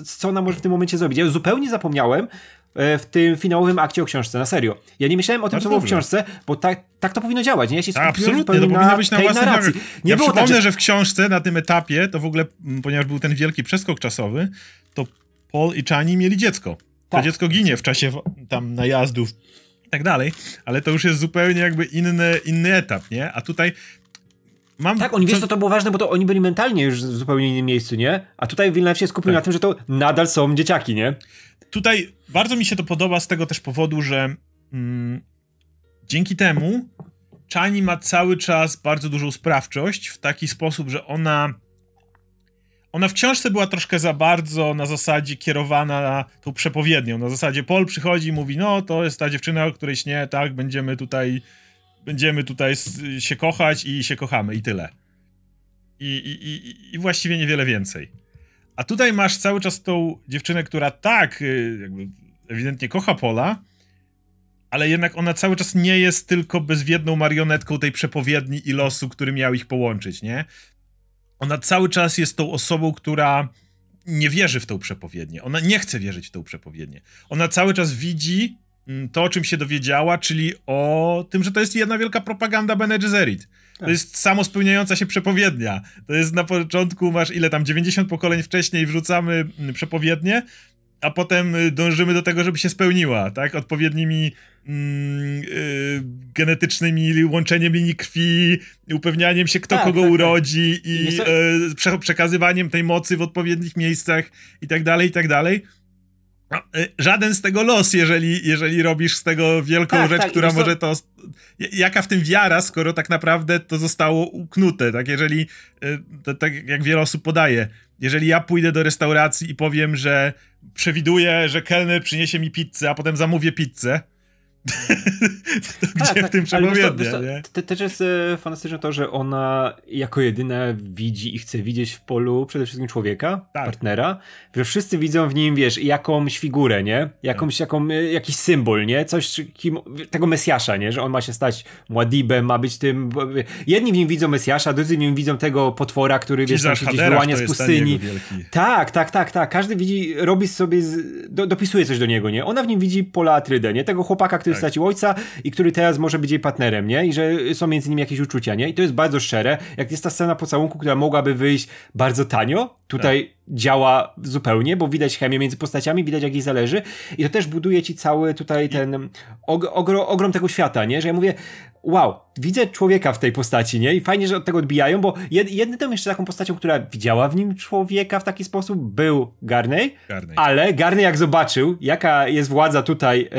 co ona może w tym momencie zrobić. Ja zupełnie zapomniałem, E, w tym finałowym akcie o książce, na serio. Ja nie myślałem o tym, co było w książce, bo tak, tak to powinno działać, nie? Ja się Absolutnie, to powinno być na własnej narracji. Nie ja tak, przypomnę, tak, że... że w książce na tym etapie, to w ogóle, ponieważ był ten wielki przeskok czasowy, to Paul i Chani mieli dziecko. To tak. dziecko ginie w czasie tam najazdów i tak dalej, ale to już jest zupełnie jakby inny, inny etap, nie? A tutaj Mam tak, oni co... wiesz, co to było ważne, bo to oni byli mentalnie już w zupełnie innym miejscu, nie? A tutaj Wilna się skupił tak. na tym, że to nadal są dzieciaki, nie? tutaj bardzo mi się to podoba z tego też powodu, że mm, dzięki temu Chani ma cały czas bardzo dużą sprawczość w taki sposób, że ona ona w książce była troszkę za bardzo na zasadzie kierowana tą przepowiednią. Na zasadzie Paul przychodzi i mówi, no to jest ta dziewczyna, o której śnie, tak, będziemy tutaj, będziemy tutaj się kochać i się kochamy i tyle. I, i, i, i właściwie niewiele więcej. A tutaj masz cały czas tą dziewczynę, która tak, y, jakby ewidentnie kocha Pola, ale jednak ona cały czas nie jest tylko bezwiedną marionetką tej przepowiedni i losu, który miał ich połączyć, nie? Ona cały czas jest tą osobą, która nie wierzy w tą przepowiednię. Ona nie chce wierzyć w tą przepowiednię. Ona cały czas widzi Mm, to, o czym się dowiedziała, czyli o tym, że to jest jedna wielka propaganda Bene Gesserit. To tak. jest samo spełniająca się przepowiednia. To jest na początku masz ile tam, 90 pokoleń wcześniej wrzucamy mm, przepowiednie, a potem y, dążymy do tego, żeby się spełniła, tak? Odpowiednimi mm, y, genetycznymi łączeniem linii krwi, upewnianiem się, kto tak, kogo tak, tak. urodzi tak. i, e, przekazywaniem tej mocy w odpowiednich miejscach i tak dalej, i tak dalej. No, y, żaden z tego los, jeżeli, jeżeli robisz z tego wielką tak, rzecz, tak, która może to... Jaka w tym wiara, skoro tak naprawdę to zostało uknute, tak? Jeżeli, y, to, tak jak wiele osób podaje, jeżeli ja pójdę do restauracji i powiem, że przewiduję, że kelner przyniesie mi pizzę, a potem zamówię pizzę, *laughs* tak, gdzie tak, w tak. tym przepowiednia, nie? Też jest e, fantastyczne to, że ona jako jedyna widzi i chce widzieć w polu przede wszystkim człowieka, tak. partnera, że wszyscy widzą w nim, wiesz, jakąś figurę, nie? Jakąś, tak. jaką, e, jakiś symbol, nie? Coś kim, tego Mesjasza, nie? Że on ma się stać Mładibem, ma być tym... E, jedni w nim widzą Mesjasza, drudzy w nim widzą tego potwora, który, wiesz, tam się gdzieś wyłania z pustyni. Tak, tak, tak, tak. Każdy widzi, robi sobie, z... do, dopisuje coś do niego, nie? Ona w nim widzi Pola Atrydę, nie? Tego chłopaka, który który tak. ojca i który teraz może być jej partnerem, nie? I że są między nimi jakieś uczucia, nie? I to jest bardzo szczere. Jak jest ta scena pocałunku, która mogłaby wyjść bardzo tanio, tutaj tak działa zupełnie, bo widać chemię między postaciami, widać jak jej zależy i to też buduje ci cały tutaj ten og ogrom tego świata, nie? Że ja mówię, wow, widzę człowieka w tej postaci, nie? I fajnie, że od tego odbijają, bo jed, jednym jeszcze taką postacią, która widziała w nim człowieka w taki sposób, był Garney, Garney. ale Garney jak zobaczył, jaka jest władza tutaj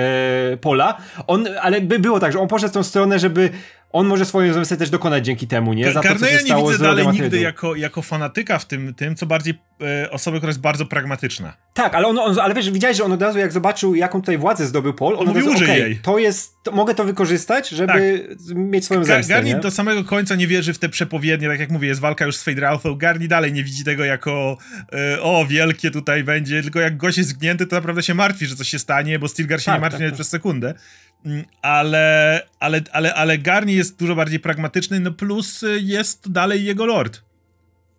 e, Pola, on, ale by było tak, że on poszedł w tą stronę, żeby on może swoje zemsty też dokonać dzięki temu, nie? Za Karno to, ja nie widzę dalej nigdy jako, jako fanatyka w tym, tym co bardziej e, która jest bardzo pragmatyczna. Tak, ale, on, on, ale wiesz, widziałeś, że on od razu jak zobaczył, jaką tutaj władzę zdobył Paul, on, on mówił, że okay, to jest, to, mogę to wykorzystać, żeby tak. mieć swoją zemstę, Garni do samego końca nie wierzy w te przepowiednie, tak jak mówię, jest walka już z Feydralfą, Garni dalej nie widzi tego jako e, o, wielkie tutaj będzie, tylko jak gość jest zgnięty, to naprawdę się martwi, że coś się stanie, bo Stilgar się tak, nie martwi tak, nawet tak. przez sekundę. Mm, ale, ale, ale, ale Garni jest dużo bardziej pragmatyczny, no plus y, jest dalej jego lord.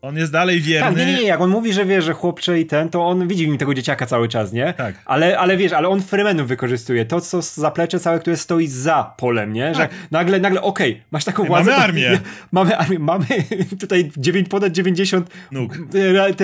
On jest dalej wierny. Tak, nie, nie, nie, jak on mówi, że wie, że chłopcze i ten, to on widzi w nim tego dzieciaka cały czas, nie? Tak. Ale, ale wiesz, ale on fremenów wykorzystuje. To, co zaplecze całe, które stoi za polem, nie? Że tak. nagle, nagle, okej, okay, masz taką władzę. Mamy armię. To, *laughs* mamy armię, mamy *laughs* tutaj dziewięć, ponad 90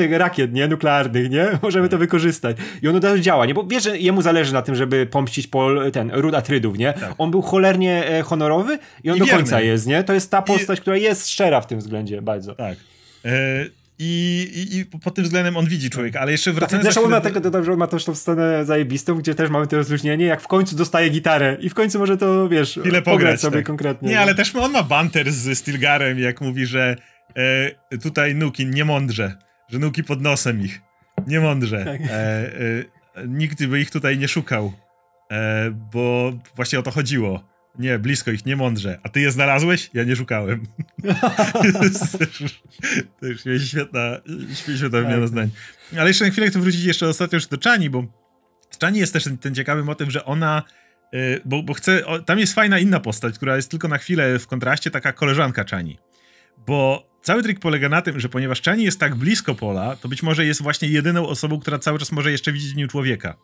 e, rakiet, nie? Nuklearnych, nie? *laughs* Możemy to tak. wykorzystać. I on też działa, nie? Bo wiesz, że jemu zależy na tym, żeby pomścić pol, ten, ród Atrydów, nie? Tak. On był cholernie e, honorowy i on I do wierny. końca jest, nie? To jest ta postać, I... która jest szczera w tym względzie bardzo. Tak. E, I, i, I, pod tym względem on widzi człowieka, ale jeszcze wracając... Tak, zresztą chwilę... tego, to, on ma też tą scenę zajebistą, gdzie też mamy to rozluźnienie, jak w końcu dostaje gitarę i w końcu może to, wiesz, ile pograć, pograć sobie tak. konkretnie. Nie, no. ale też on ma banter z Stilgarem, jak mówi, że e, tutaj Nuki nie mądrze, że Nuki pod nosem ich, nie mądrze. Tak. E, e, nikt by ich tutaj nie szukał, e, bo właśnie o to chodziło. Nie, blisko ich, nie mądrze. A ty je znalazłeś? Ja nie szukałem. *laughs* to już jest świetna, świetna tak. wymiana zdań. Ale jeszcze na chwilę chcę wrócić jeszcze ostatnio już do Czani, bo Czani jest też ten, ten ciekawy motyw, że ona yy, bo, bo chce, o, tam jest fajna inna postać, która jest tylko na chwilę w kontraście, taka koleżanka Czani. Bo cały trik polega na tym, że ponieważ Czani jest tak blisko pola, to być może jest właśnie jedyną osobą, która cały czas może jeszcze widzieć w nim człowieka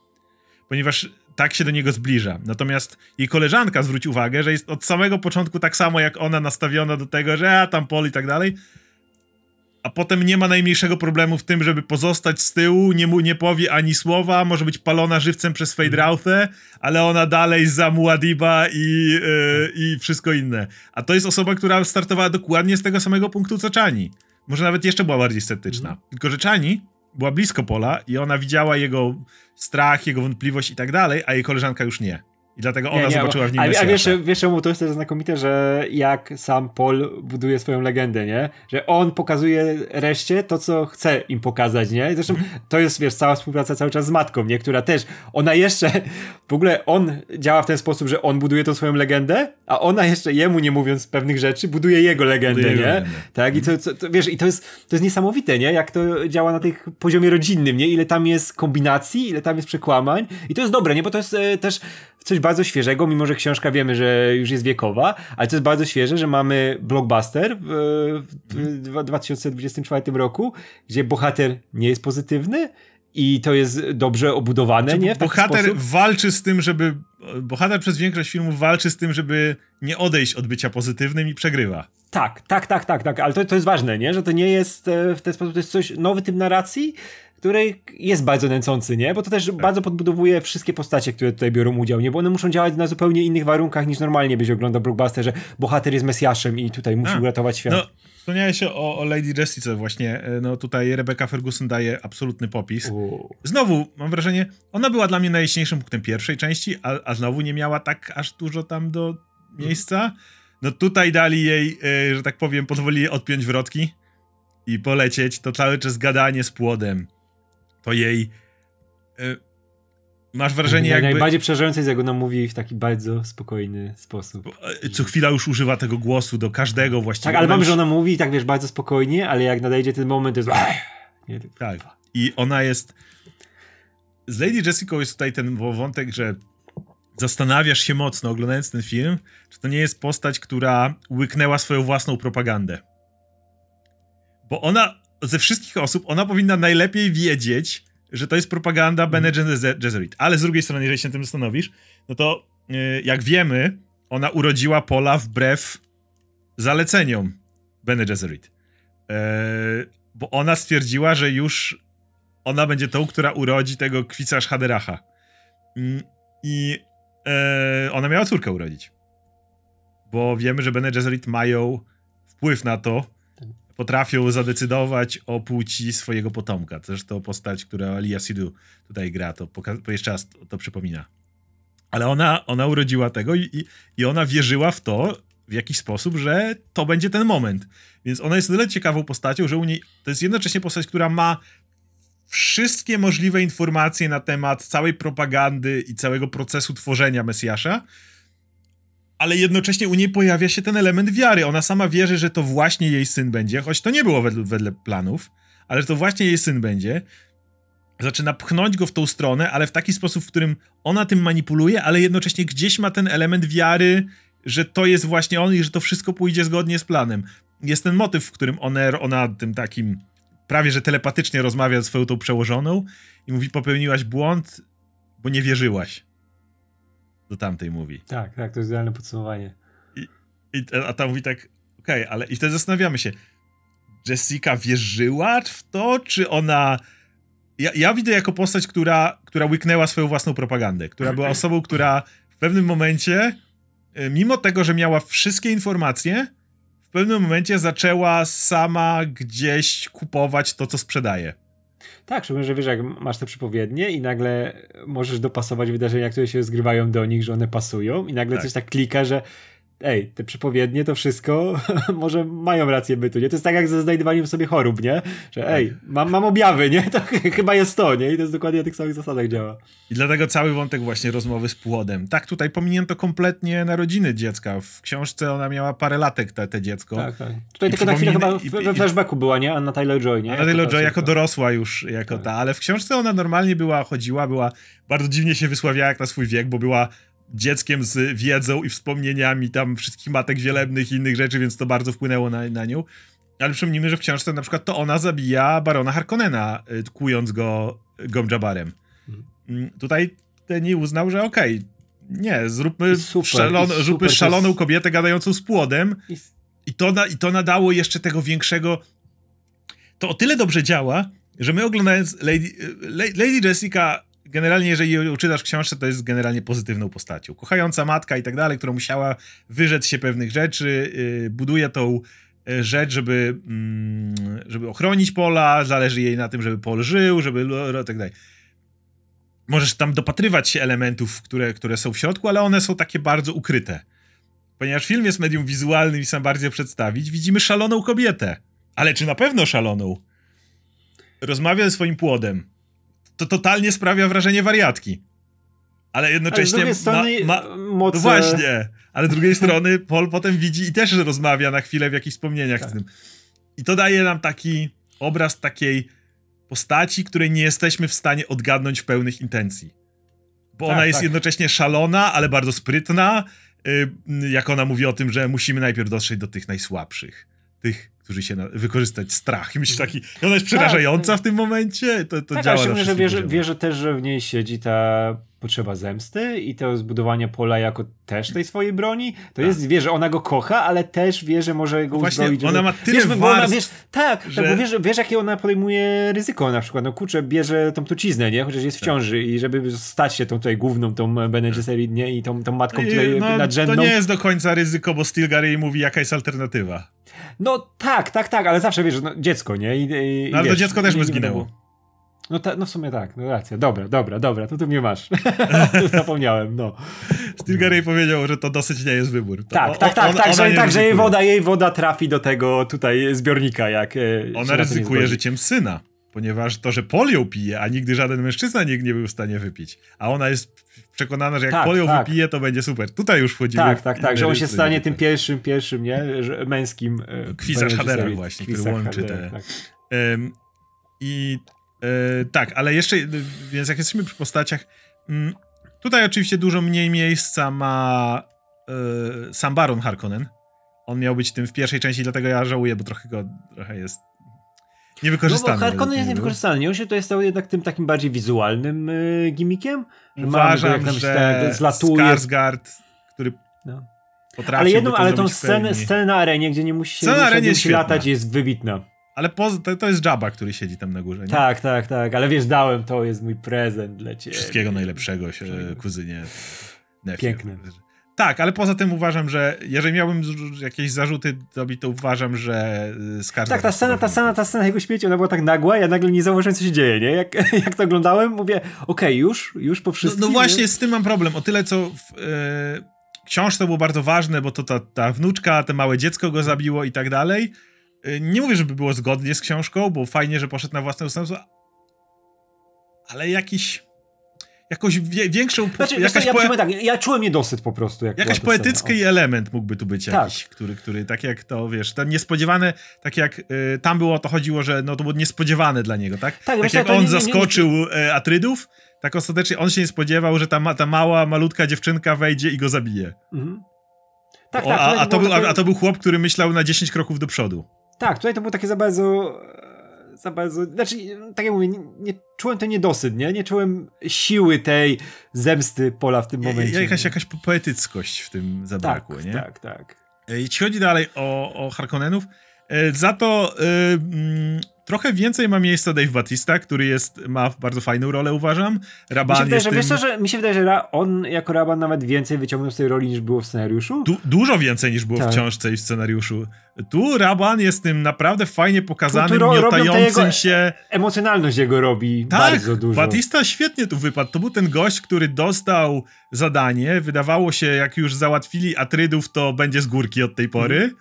ponieważ tak się do niego zbliża. Natomiast jej koleżanka zwróć uwagę, że jest od samego początku tak samo jak ona nastawiona do tego, że a tam pol i tak dalej. A potem nie ma najmniejszego problemu w tym, żeby pozostać z tyłu, nie, mu, nie powie ani słowa, może być palona żywcem przez Fejdrautę, mhm. ale ona dalej za Muadiba i, yy, i wszystko inne. A to jest osoba, która startowała dokładnie z tego samego punktu co Czani. Może nawet jeszcze była bardziej sceptyczna. Mhm. Tylko, że Czani była blisko Pola i ona widziała jego strach, jego wątpliwość i tak dalej, a jej koleżanka już nie. I dlatego ona nie, nie, zobaczyła bo, w nim A, a wiesz, wiesz, mu to jest też znakomite, że jak sam Paul buduje swoją legendę, nie? Że on pokazuje reszcie to, co chce im pokazać, nie? I zresztą mhm. to jest, wiesz, cała współpraca cały czas z matką, nie? Która też, ona jeszcze, w ogóle on działa w ten sposób, że on buduje tą swoją legendę, a ona jeszcze jemu nie mówiąc pewnych rzeczy, buduje jego legendę, buduje nie? Jego Tak? I to, to, to, wiesz, i to jest, to jest niesamowite, nie? Jak to działa na tych poziomie rodzinnym, nie? Ile tam jest kombinacji, ile tam jest przekłamań. I to jest dobre, nie? Bo to jest e, też coś bardzo świeżego, mimo że książka wiemy, że już jest wiekowa, ale co jest bardzo świeże, że mamy blockbuster w, w 2024 roku, gdzie bohater nie jest pozytywny, i to jest dobrze obudowane, nie? W bohater walczy z tym, żeby. Bohater przez większość filmów walczy z tym, żeby nie odejść od bycia pozytywnym i przegrywa. Tak, tak, tak, tak, tak. Ale to, to jest ważne, nie? Że to nie jest e, w ten sposób, to jest coś nowy typ narracji, który jest bardzo nęcący, nie? Bo to też tak. bardzo podbudowuje wszystkie postacie, które tutaj biorą udział, nie? Bo one muszą działać na zupełnie innych warunkach niż normalnie byś oglądał blockbuster, że bohater jest mesjaszem i tutaj musi A, uratować świat. No, wspomniałeś o, o Lady Jessica właśnie. E, no tutaj Rebecca Ferguson daje absolutny popis. Znowu, mam wrażenie, ona była dla mnie najjaśniejszym punktem pierwszej części, a, a znowu nie miała tak aż dużo tam do miejsca. No tutaj dali jej, e, że tak powiem, pozwolili odpiąć wrotki i polecieć. To cały czas gadanie z płodem to jej. Y, masz wrażenie, jak. Najbardziej przerażające jest, jak ona mówi w taki bardzo spokojny sposób. E, co chwila już używa tego głosu do każdego tak, właściwie. Tak, ale mam, już... że ona mówi tak, wiesz, bardzo spokojnie, ale jak nadejdzie ten moment, to jest. Nie, tak. I ona jest. Z Lady Jessica jest tutaj ten wątek, że zastanawiasz się mocno, oglądając ten film, czy to nie jest postać, która łyknęła swoją własną propagandę. Bo ona ze wszystkich osób ona powinna najlepiej wiedzieć, że to jest propaganda mhm. Bene Gesserit. Ale z drugiej strony, jeżeli się tym zastanowisz, no to yy, jak wiemy, ona urodziła Pola wbrew zaleceniom Bene Gesserit. Yy, e, bo ona stwierdziła, że już ona będzie tą, która urodzi tego kwicarz Haderacha. Mm, I yy, ona miała córkę urodzić. Bo wiemy, że Bene Gesserit mają wpływ na to, potrafią zadecydować o płci swojego potomka. Zresztą postać, która Alia Sidu tutaj gra, to, to jeszcze raz to, to, przypomina. Ale ona, ona urodziła tego i, i, i ona wierzyła w to, w jakiś sposób, że to będzie ten moment. Więc ona jest tyle ciekawą postacią, że u niej to jest jednocześnie postać, która ma wszystkie możliwe informacje na temat całej propagandy i całego procesu tworzenia Mesjasza, ale jednocześnie u niej pojawia się ten element wiary. Ona sama wierzy, że to właśnie jej syn będzie, choć to nie było wedle, wedle planów, ale że to właśnie jej syn będzie. Zaczyna pchnąć go w tą stronę, ale w taki sposób, w którym ona tym manipuluje, ale jednocześnie gdzieś ma ten element wiary, że to jest właśnie on i że to wszystko pójdzie zgodnie z planem. Jest ten motyw, w którym ona tym takim prawie że telepatycznie rozmawia z swoją tą przełożoną i mówi: Popełniłaś błąd, bo nie wierzyłaś do tamtej mówi. Tak, tak, to jest idealne podsumowanie. I, i a ta mówi tak, okej, okay, ale i wtedy zastanawiamy się, Jessica wierzyła w to, czy ona... Ja, ja widzę jako postać, która, która łyknęła swoją własną propagandę, która była osobą, która w pewnym momencie, e, mimo tego, że miała wszystkie informacje, w pewnym momencie zaczęła sama gdzieś kupować to, co sprzedaje. Tak, szczególnie, że wiesz, jak masz te przypowiednie i nagle możesz dopasować wydarzenia, które się zgrywają do nich, że one pasują i nagle tak. coś tak klika, że ej, te przepowiednie, to wszystko *laughs* może mają rację bytu, nie? To jest tak jak ze znajdywaniem sobie chorób, nie? Że ej, tak. mam, mam objawy, nie? *laughs* To chyba jest to, nie? I to jest dokładnie na tych samych zasadach działa. I dlatego cały wątek właśnie rozmowy z płodem. Tak, tutaj pominięto kompletnie narodziny dziecka. W książce ona miała parę latek, te, te dziecko. Tak, tak. Tutaj I tylko na chwilę chyba w, we flashbacku była, nie? Anna Taylor-Joy, nie? Anna Taylor-Joy jako dorosła już, jako tak. ta, ale w książce ona normalnie była, chodziła, była, bardzo dziwnie się wysławiała jak na swój wiek, bo była dzieckiem z wiedzą i wspomnieniami tam wszystkich matek zielebnych i innych rzeczy, więc to bardzo wpłynęło na, na nią. Ale przypomnijmy, że w książce na przykład to ona zabija barona Harkonnena, y, kłując go y, Gomjabarem. Hmm. Tutaj Deni uznał, że okej, okay, nie, zróbmy, super, szalon, szaloną jest... kobietę gadającą z płodem. I... I, to na, I to nadało jeszcze tego większego... To o tyle dobrze działa, że my oglądając Lady, y, Lady Jessica generalnie, jeżeli czytasz książkę, to jest generalnie pozytywną postacią. Kochająca matka i tak dalej, która musiała wyrzec się pewnych rzeczy, yy, buduje tą y, rzecz, żeby, mm, żeby ochronić pola, zależy jej na tym, żeby pol żył, żeby tak dalej. Możesz tam dopatrywać się elementów, które, które są w środku, ale one są takie bardzo ukryte. Ponieważ film jest medium wizualnym i sam bardziej przedstawić, widzimy szaloną kobietę. Ale czy na pewno szaloną? Rozmawia ze swoim płodem to totalnie sprawia wrażenie wariatki. Ale jednocześnie ale z drugiej ma, strony ma, moce... no e, właśnie, ale z drugiej *laughs* strony Paul potem widzi i też rozmawia na chwilę w jakichś wspomnieniach tak. z tym. I to daje nam taki obraz takiej postaci, której nie jesteśmy w stanie odgadnąć w pełnych intencji. Bo tak, ona jest tak. jednocześnie szalona, ale bardzo sprytna, y, jak ona mówi o tym, że musimy najpierw dotrzeć do tych najsłabszych, tych którzy się na, wykorzystać strach. I myślisz mhm. taki, no, ona jest przerażająca tak. w tym momencie. To, to tak, działa. Szczególnie, że wierzę, wierzę też, że w niej siedzi ta potrzeba zemsty i to zbudowanie pola jako też tej swojej broni, to tak. jest, wie, że ona go kocha, ale też wie, że może go no Właśnie uzbroić. ona ma tyle wiesz, warstw, ona, wiesz, Tak, że... tak bo wiesz, wiesz, jakie ona podejmuje ryzyko na przykład, no kurczę, bierze tą truciznę, nie, chociaż jest w tak. ciąży tak. i żeby stać się tą tutaj główną, tą Bene Gesserit, tak. nie, i tą, tą matką no tutaj I, no, nadrzędną. To nie jest do końca ryzyko, bo Stilgar jej mówi, jaka jest alternatywa. No tak, tak, tak, ale zawsze wiesz, no, dziecko, nie? I, i, no, ale wiesz, to dziecko też by zginęło. No, ta, no w sumie tak, no racja, dobra, dobra, dobra, to tu mnie masz. *laughs* Zapomniałem, no. Stilgarej powiedział, że to dosyć nie jest wybór. To tak, o, tak, tak, on, tak, że, tak, że jej woda, jej woda trafi do tego tutaj zbiornika, jak... E, ona ryzykuje życiem syna ponieważ to, że polio pije, a nigdy żaden mężczyzna nikt nie był w stanie wypić, a ona jest przekonana, że jak tak, polio tak. wypije, to będzie super. Tutaj już wchodzimy. Tak, tak, tak, że on się stanie tym pierwszym, pierwszym, nie? Że męskim. E, Kwizarz Hadera właśnie, który łączy Hadera, te... Tak. I e, tak, ale jeszcze, e, więc jak jesteśmy przy postaciach, mm, tutaj oczywiście dużo mniej miejsca ma sam Baron Harkonnen. On miał być tym w pierwszej części, dlatego ja żałuję, bo trochę go trochę jest Niewykorzystany. No bo jest no. niewykorzystany. Nie? On się tutaj stał jednak tym takim bardziej wizualnym y, gimikiem. Uważam, że tak zlatuje. Skarsgard, który no. potrafi Ale jedną, ale tą scenę, scenę na arenie, gdzie nie musi się arenie latać, jest wybitna. Ale to, to jest Jabba, który siedzi tam na górze, nie? Tak, tak, tak. Ale wiesz, dałem to, jest mój prezent dla ciebie. Wszystkiego najlepszego się, e, kuzynie. Nephew. Piękne. Tak, ale poza tym uważam, że jeżeli miałbym jakieś zarzuty tobie, to uważam, że skarga... Y, tak, ta scena, ta scena, ta scena jego śmierci, ona była tak nagła, ja nagle nie zauważyłem, co się dzieje, nie? Jak, *laughs* jak to oglądałem, mówię, okej, okay, już, już po wszystkim. No, no właśnie, nie? z tym mam problem. O tyle, co... W, yy książce było bardzo ważne, bo to ta, ta wnuczka, te małe dziecko go zabiło i tak dalej. Y, nie mówię, żeby było zgodnie z książką, bo fajnie, że poszedł na własne ustępstwa, ale jakiś jakąś większą... Znaczy, jakaś ja, poe... tak, ja czułem niedosyt po prostu. Jak jakaś poetycki scena. element mógłby tu być tak. jakiś, który, który tak jak to, wiesz, ten niespodziewany, tak jak y, tam było, to chodziło, że no to było niespodziewane dla niego, tak? Tak, tak jak on nie, nie, zaskoczył nie, y, Atrydów, tak ostatecznie on się nie spodziewał, że ta, ma, ta mała, malutka dziewczynka wejdzie i go zabije. Mhm. Tak, tak, a, to był, a to był chłop, który myślał na 10 kroków do przodu. Tak, tutaj to było takie za bardzo za bardzo, znaczy, tak jak mówię, nie, nie czułem to niedosyt, nie? Nie czułem siły tej zemsty Pola w tym momencie. Ja, jakaś, jakaś poetyckość w tym zabrakło, tak, nie? Tak, tak. E, jeśli chodzi dalej o, o Harkonnenów, E, za to e, mm, trochę więcej ma miejsca Dave Batista, który jest, ma bardzo fajną rolę, uważam. Raban mi się wydaje, że, tym... co, że mi się wydaje, że on jako Raban nawet więcej wyciągnął z tej roli niż było w scenariuszu. Du dużo więcej niż było tak. w książce i w scenariuszu. Tu Raban jest tym naprawdę fajnie pokazanym, tu, tu miotającym się... Emocjonalność jego robi tak, bardzo dużo. Batista świetnie tu wypadł. To był ten gość, który dostał zadanie. Wydawało się, jak już załatwili Atrydów, to będzie z górki od tej pory. Hmm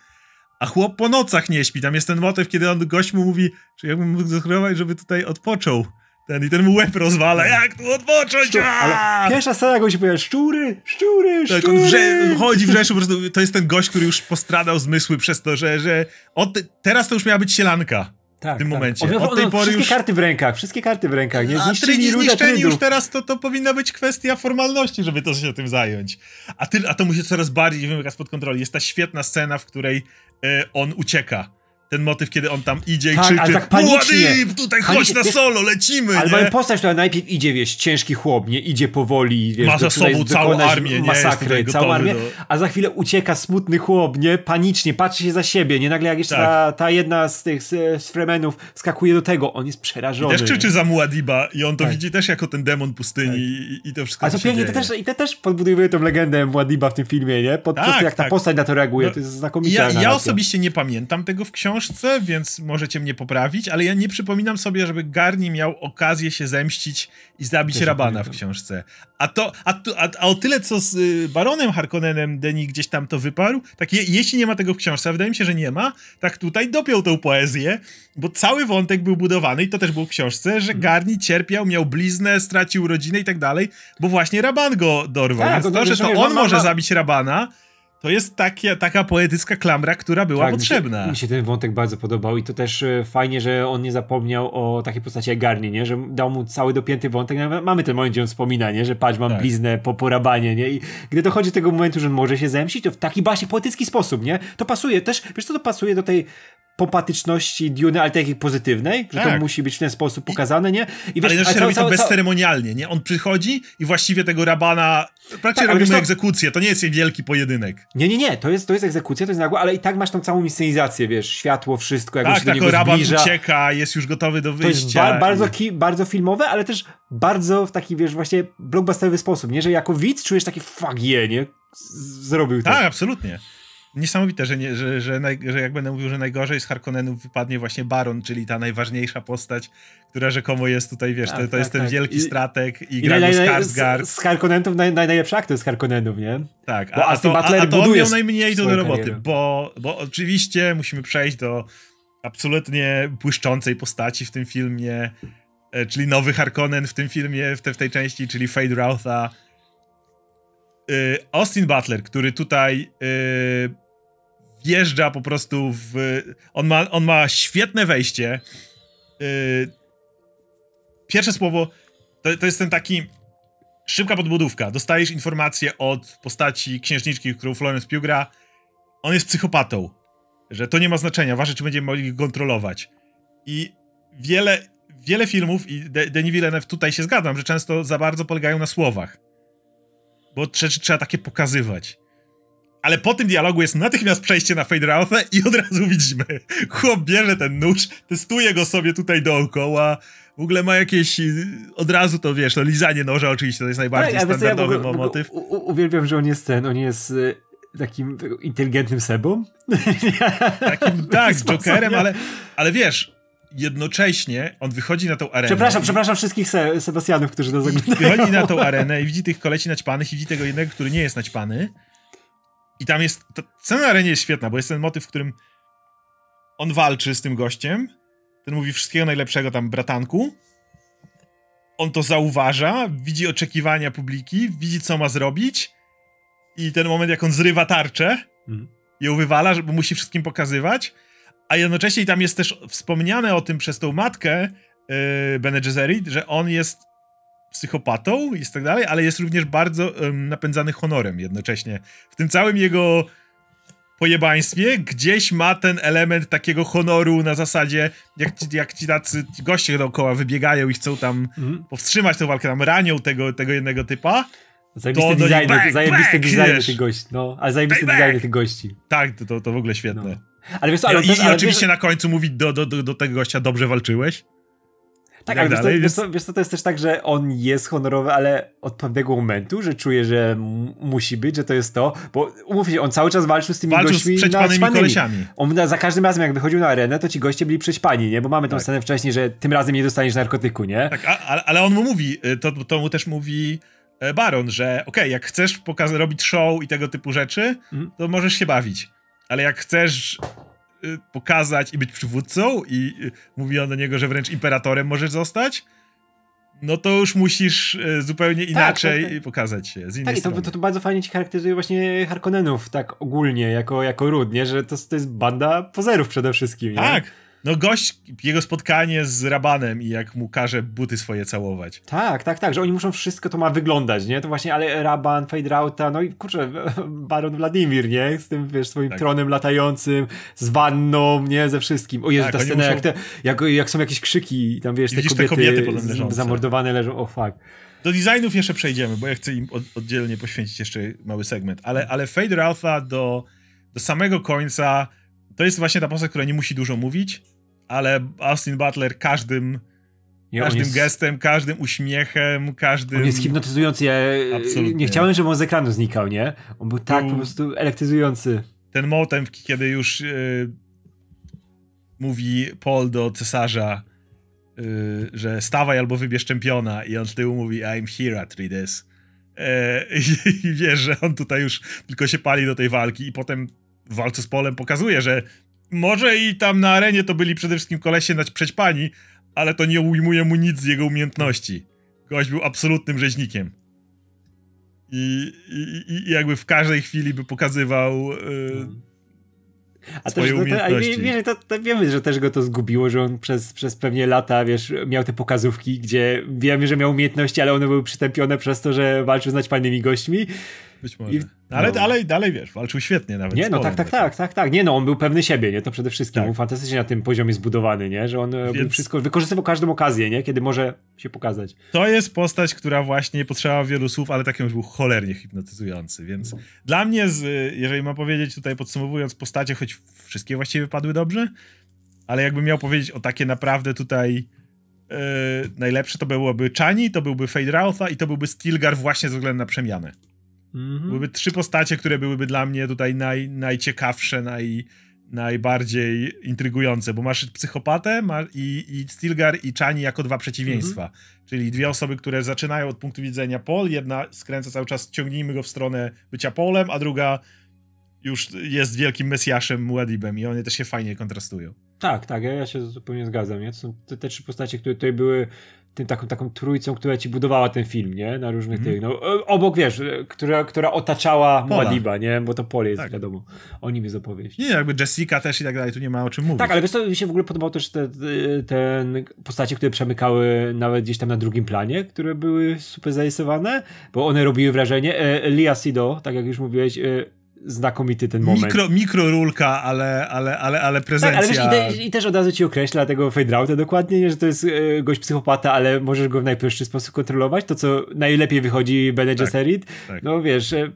a chłop po nocach nie śpi. Tam jest ten motyw, kiedy on gość mu mówi, czy bym mógł zachorować, żeby tutaj odpoczął. Ten, I ten mu łeb rozwala, tak. jak tu odpocząć? Szczur, ale pierwsza scena, go się pojawia, szczury, szczury, tak, szczury. on wrze chodzi w rzeszu, po prostu to jest ten gość, który już postradał zmysły przez to, że, że od, teraz to już miała być sielanka. Tak, w tym tak. momencie. Od, tej no, pory wszystkie już... karty w rękach, wszystkie karty w rękach. Nie? Zniszczeni, a zniszczeni już teraz to, to powinna być kwestia formalności, żeby to się tym zająć. A, ty, a to mu się coraz bardziej wymyka spod kontroli. Jest ta świetna scena, w której Y, on ucieka ten motyw, kiedy on tam idzie tak, i krzyczy, tak panicznie, Ułady, tutaj panicznie, chodź na solo, lecimy, Ale mamy postać, która najpierw idzie, wiesz, ciężki chłop, nie? Idzie powoli, wiesz, Ma za sobą całą armię, masakrę, całą armię, do... a za chwilę ucieka smutny chłop, nie? Panicznie, patrzy się za siebie, nie? Nagle jak jeszcze tak. ta, ta, jedna z tych z, z fremenów skakuje do tego, on jest przerażony. I też krzyczy za Muadiba i on to tak. widzi też jako ten demon pustyni tak. i, i, to wszystko A co pięknie, to też, i to też podbudowuje tą legendę Muadiba w tym filmie, nie? Po, tak, jak ta tak. postać na to reaguje, no, to jest znakomite. Ja, ja osobiście nie pamiętam tego w książce, książce, więc możecie mnie poprawić, ale ja nie przypominam sobie, żeby Garni miał okazję się zemścić i zabić Też Rabana w książce. A to, a, to, a, a o tyle, co z y, Baronem Harkonnenem Deni gdzieś tam to wyparł, tak je, jeśli nie ma tego w książce, a wydaje mi się, że nie ma, tak tutaj dopiął tą poezję, bo cały wątek był budowany i to też było w książce, że mhm. Garni cierpiał, miał bliznę, stracił rodzinę i tak dalej, bo właśnie Raban go dorwał. Tak, to, to, znaczy, że to on ma, może ma... zabić Rabana, to jest takie, taka poetycka klamra, która była tak, potrzebna. Mi się, mi się, ten wątek bardzo podobał i to też e, fajnie, że on nie zapomniał o takiej postaci jak Garni, nie? że dał mu cały dopięty wątek. Mamy ten moment, gdzie on wspomina, nie? że patrz, mam tak. bliznę po porabanie. Nie? I gdy dochodzi do tego momentu, że on może się zemścić, to w taki basie poetycki sposób, nie? To pasuje też, wiesz co, to pasuje do tej popatyczności Dune, ale takiej pozytywnej, że tak. to musi być w ten sposób pokazane, nie? I wiesz, ale też robi to bezceremonialnie, nie? On przychodzi i właściwie tego rabana, praktycznie tak, robimy to... egzekucję, to nie jest jej wielki pojedynek. Nie, nie, nie, to jest, to jest egzekucja, to jest nagła, ale i tak masz tą całą inscenizację, wiesz, światło, wszystko, jak tak, się do tak, niego raban zbliża. ucieka, jest już gotowy do wyjścia. To jest ba bardzo, ki bardzo filmowe, ale też bardzo w taki, wiesz, właśnie blockbusterowy sposób, nie? Że jako widz czujesz takie fuck yeah, nie? Z zrobił tak, to. Tak, absolutnie niesamowite, że, nie, że, że, naj, że jak będę mówił, że najgorzej z Harkonnenów wypadnie właśnie Baron, czyli ta najważniejsza postać, która rzekomo jest tutaj, wiesz, tak, to, to tak, jest tak. ten wielki I, stratek i, i gra go Z, z Harkonnenów naj, naj, najlepszy aktor z Harkonnenów, nie? Tak, a, bo Aston a, Butler a, a to on miał najmniej do roboty, bo, bo oczywiście musimy przejść do absolutnie błyszczącej postaci w tym filmie, e, czyli nowy Harkonnen w tym filmie, w, te, w tej części, czyli Fade Routha, e, Austin Butler, który tutaj e, wjeżdża po prostu w... On ma, on ma świetne wejście. Y, pierwsze słowo to, to jest ten taki... Szybka podbudówka. Dostajesz informację od postaci księżniczki, którą Florence Pugh gra. On jest psychopatą. Że to nie ma znaczenia. Ważne, czy będziemy mogli go kontrolować. I wiele, wiele filmów, i Denis Villeneuve tutaj się zgadzam, że często za bardzo polegają na słowach. Bo rzeczy trzeba takie pokazywać ale po tym dialogu jest natychmiast przejście na Fade Routha i od razu widzimy. Chłop bierze ten nóż, testuje go sobie tutaj dookoła. W ogóle ma jakieś, od razu to wiesz, to no, lizanie noża oczywiście to jest najbardziej tak, standardowy ja motyw. U, u, uwielbiam, że on jest ten, on jest y, takim inteligentnym sebą. *laughs* Takim, tak, *laughs* Jokerem, ale, ale wiesz, jednocześnie on wychodzi na tą arenę. Przepraszam, i... przepraszam wszystkich Se Sebastianów, którzy nas oglądają. Wychodzi na tą arenę i widzi tych koleci naćpanych i widzi tego jednego, który nie jest naćpany. I tam jest. Ta scena na arenie jest świetna, bo jest ten motyw, w którym on walczy z tym gościem. Ten mówi wszystkiego najlepszego tam bratanku. On to zauważa, widzi oczekiwania publiki, widzi co ma zrobić. I ten moment, jak on zrywa tarczę, mhm. ją wywala, bo musi wszystkim pokazywać. A jednocześnie tam jest też wspomniane o tym przez tą matkę yy, Bene Gesserit, że on jest psychopatą i tak dalej, ale jest również bardzo um, napędzany honorem jednocześnie. W tym całym jego pojebaństwie gdzieś ma ten element takiego honoru na zasadzie, jak ci, jak ci tacy goście dookoła wybiegają i chcą tam mhm. powstrzymać tę walkę, tam ranią tego, tego jednego typa. Zajebisty designy back, zajebisty design tych gości, no, ale zajebisty design tych gości. Tak, to, to w ogóle świetne. No. Ale wiesz, ale I, też, ale i oczywiście wiesz... na końcu mówić do, do, do, do tego gościa, dobrze walczyłeś tak, tak dalej. Wiesz wiesz, wiesz to jest też tak, że on jest honorowy, ale od pewnego momentu, że czuje, że musi być, że to jest to, bo umówmy się, on cały czas walczył z tymi walczył gośćmi z na kolesiami. On na, za każdym razem, jak wychodził na arenę, to ci goście byli przećpani, nie? Bo mamy tą tak. scenę wcześniej, że tym razem nie dostaniesz narkotyku, nie? Tak, a, ale on mu mówi, y, to, to mu też mówi e, Baron, że okej, okay, jak chcesz pokaz robić show i tego typu rzeczy, mm. to możesz się bawić. Ale jak chcesz Y, pokazać i być przywódcą i y, mówi on do niego, że wręcz imperatorem możesz zostać, no to już musisz y, zupełnie tak, inaczej tak, tak, tak. pokazać się z innej tak, strony. To, to, to, bardzo fajnie ci charakteryzuje właśnie Harkonnenów tak ogólnie, jako, jako ród, nie? że to, to jest banda pozerów przede wszystkim. Nie? Tak. No gość, jego spotkanie z Rabanem i jak mu każe buty swoje całować. Tak, tak, tak, że oni muszą wszystko to ma wyglądać, nie? To właśnie, ale Raban, Fejdrauta, no i kurczę, *laughs* Baron Wladimir, nie? Z tym, wiesz, swoim tak. tronem latającym, z wanną, nie? Ze wszystkim. O Jezu, tak, ta scena, muszą... jak, te, jak, jak, są jakieś krzyki i tam, wiesz, te kobiety, te kobiety leżące. zamordowane leżą, o oh, fuck. Do designów jeszcze przejdziemy, bo ja chcę im oddzielnie poświęcić jeszcze mały segment, ale, ale Fade Routha do, do samego końca to jest właśnie ta postać, która nie musi dużo mówić, ale Austin Butler każdym każdym jest... gestem, każdym uśmiechem, każdym... On jest hipnotyzujący. Ja Absolutnie. nie chciałem, żeby on z ekranu znikał, nie? On był tak był... Mm. po prostu elektryzujący. Ten motem, kiedy już yy, mówi Paul do cesarza, yy, że stawaj albo wybierz czempiona i on z tyłu mówi I'm here at this. Yy, I wiesz, że on tutaj już tylko się pali do tej walki i potem w walce z Polem pokazuje, że może i tam na arenie to byli przede wszystkim kolesie na pani ale to nie ujmuje mu nic z jego umiejętności. Gość był absolutnym rzeźnikiem. I, i, i jakby w każdej chwili by pokazywał yy, a swoje też, umiejętności. To, a, wiesz, to, to, wiemy, że też go to zgubiło, że on przez, przez pewnie lata, wiesz, miał te pokazówki, gdzie wiemy, że miał umiejętności, ale one były przytępione przez to, że walczył z naćpanymi gośćmi. Być może. I, ale, no. dalej, wiesz, walczył świetnie nawet. Nie, no tak, tak, tak, tak, tak. Nie, no on był pewny siebie, nie? To przede wszystkim tak. był fantastycznie na tym poziomie zbudowany, nie? Że on e, Więc... wszystko wykorzystywał każdą okazję, nie? Kiedy może się pokazać. To jest postać, która właśnie potrzebowała wielu słów, ale takim już był cholernie hipnotyzujący, więc no. dla mnie, z, e, jeżeli mam powiedzieć tutaj podsumowując postacie, choć wszystkie właściwie wypadły dobrze, ale jakbym miał powiedzieć o takie naprawdę tutaj Yy, najlepsze to byłoby Chani, to byłby Fade Routha i to byłby Stilgar właśnie ze względu na przemianę. Mhm. Byłyby trzy postacie, które byłyby dla mnie tutaj naj, najciekawsze, naj, najbardziej intrygujące, bo masz psychopatę i, i Stilgar i Chani jako dwa przeciwieństwa. Mhm. Czyli dwie osoby, które zaczynają od punktu widzenia Pol, jedna skręca cały czas, ciągnijmy go w stronę bycia Polem, a druga już jest wielkim mesjaszem Muadibem i one też się fajnie kontrastują. Tak, tak, ja, ja się zupełnie zgadzam. To są te, te, trzy postacie, które tutaj były tym taką, taką trójcą, która ci budowała ten film, nie? Na różnych mm. tych, no, e, obok, wiesz, e, która, która otaczała Pola. nie? Bo to pole jest, tak. wiadomo, o nim jest opowieść. Nie, jakby Jessica też i tak dalej, tu nie ma o czym mówić. Tak, ale wiesz co, mi się w ogóle podobało też te, te postacie, które przemykały nawet gdzieś tam na drugim planie, które były super zarysowane, bo one robiły wrażenie. E, Lia Sido, tak jak już mówiłeś, e, znakomity ten moment. Mikro, mikro rulka, ale, ale, ale, ale tak, prezencja. Tak, ale wiesz, i, te, i, też od razu ci określa tego Fejdrauta dokładnie, że to jest e, gość psychopata, ale możesz go w najprostszy sposób kontrolować, to co najlepiej wychodzi Bene tak, Gesserit. Tak. No wiesz, e, e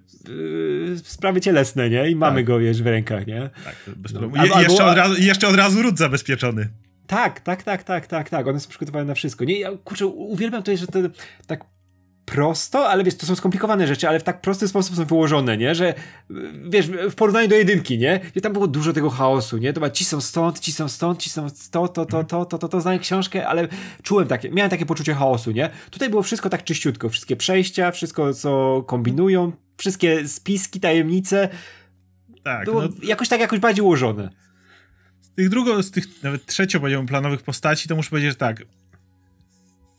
sprawy cielesne, nie? I mamy tak. go, wiesz, w rękach, nie? Tak, bez No. Je, jeszcze, od razu, jeszcze od razu ród zabezpieczony. Tak, tak, tak, tak, tak, tak. One są przygotowane na wszystko. Nie, ja kurczę, uwielbiam to, że tak prosto, ale wiesz, to są skomplikowane rzeczy, ale w tak prosty sposób są wyłożone, nie? Że wiesz, w porównaniu do jedynki, nie? Gdzie tam było dużo tego chaosu, nie? To ci są stąd, ci są stąd, ci są to, to, to, to, to, to, to, znaj książkę, ale czułem takie, miałem takie poczucie chaosu, nie? Tutaj było wszystko tak czyściutko, wszystkie przejścia, wszystko co kombinują, wszystkie spiski, tajemnice. Tak, było no... jakoś tak jakoś bardziej ułożone. Z tych drugo, z tych nawet trzeciopoziomowych planowych postaci, to muszę powiedzieć, że tak,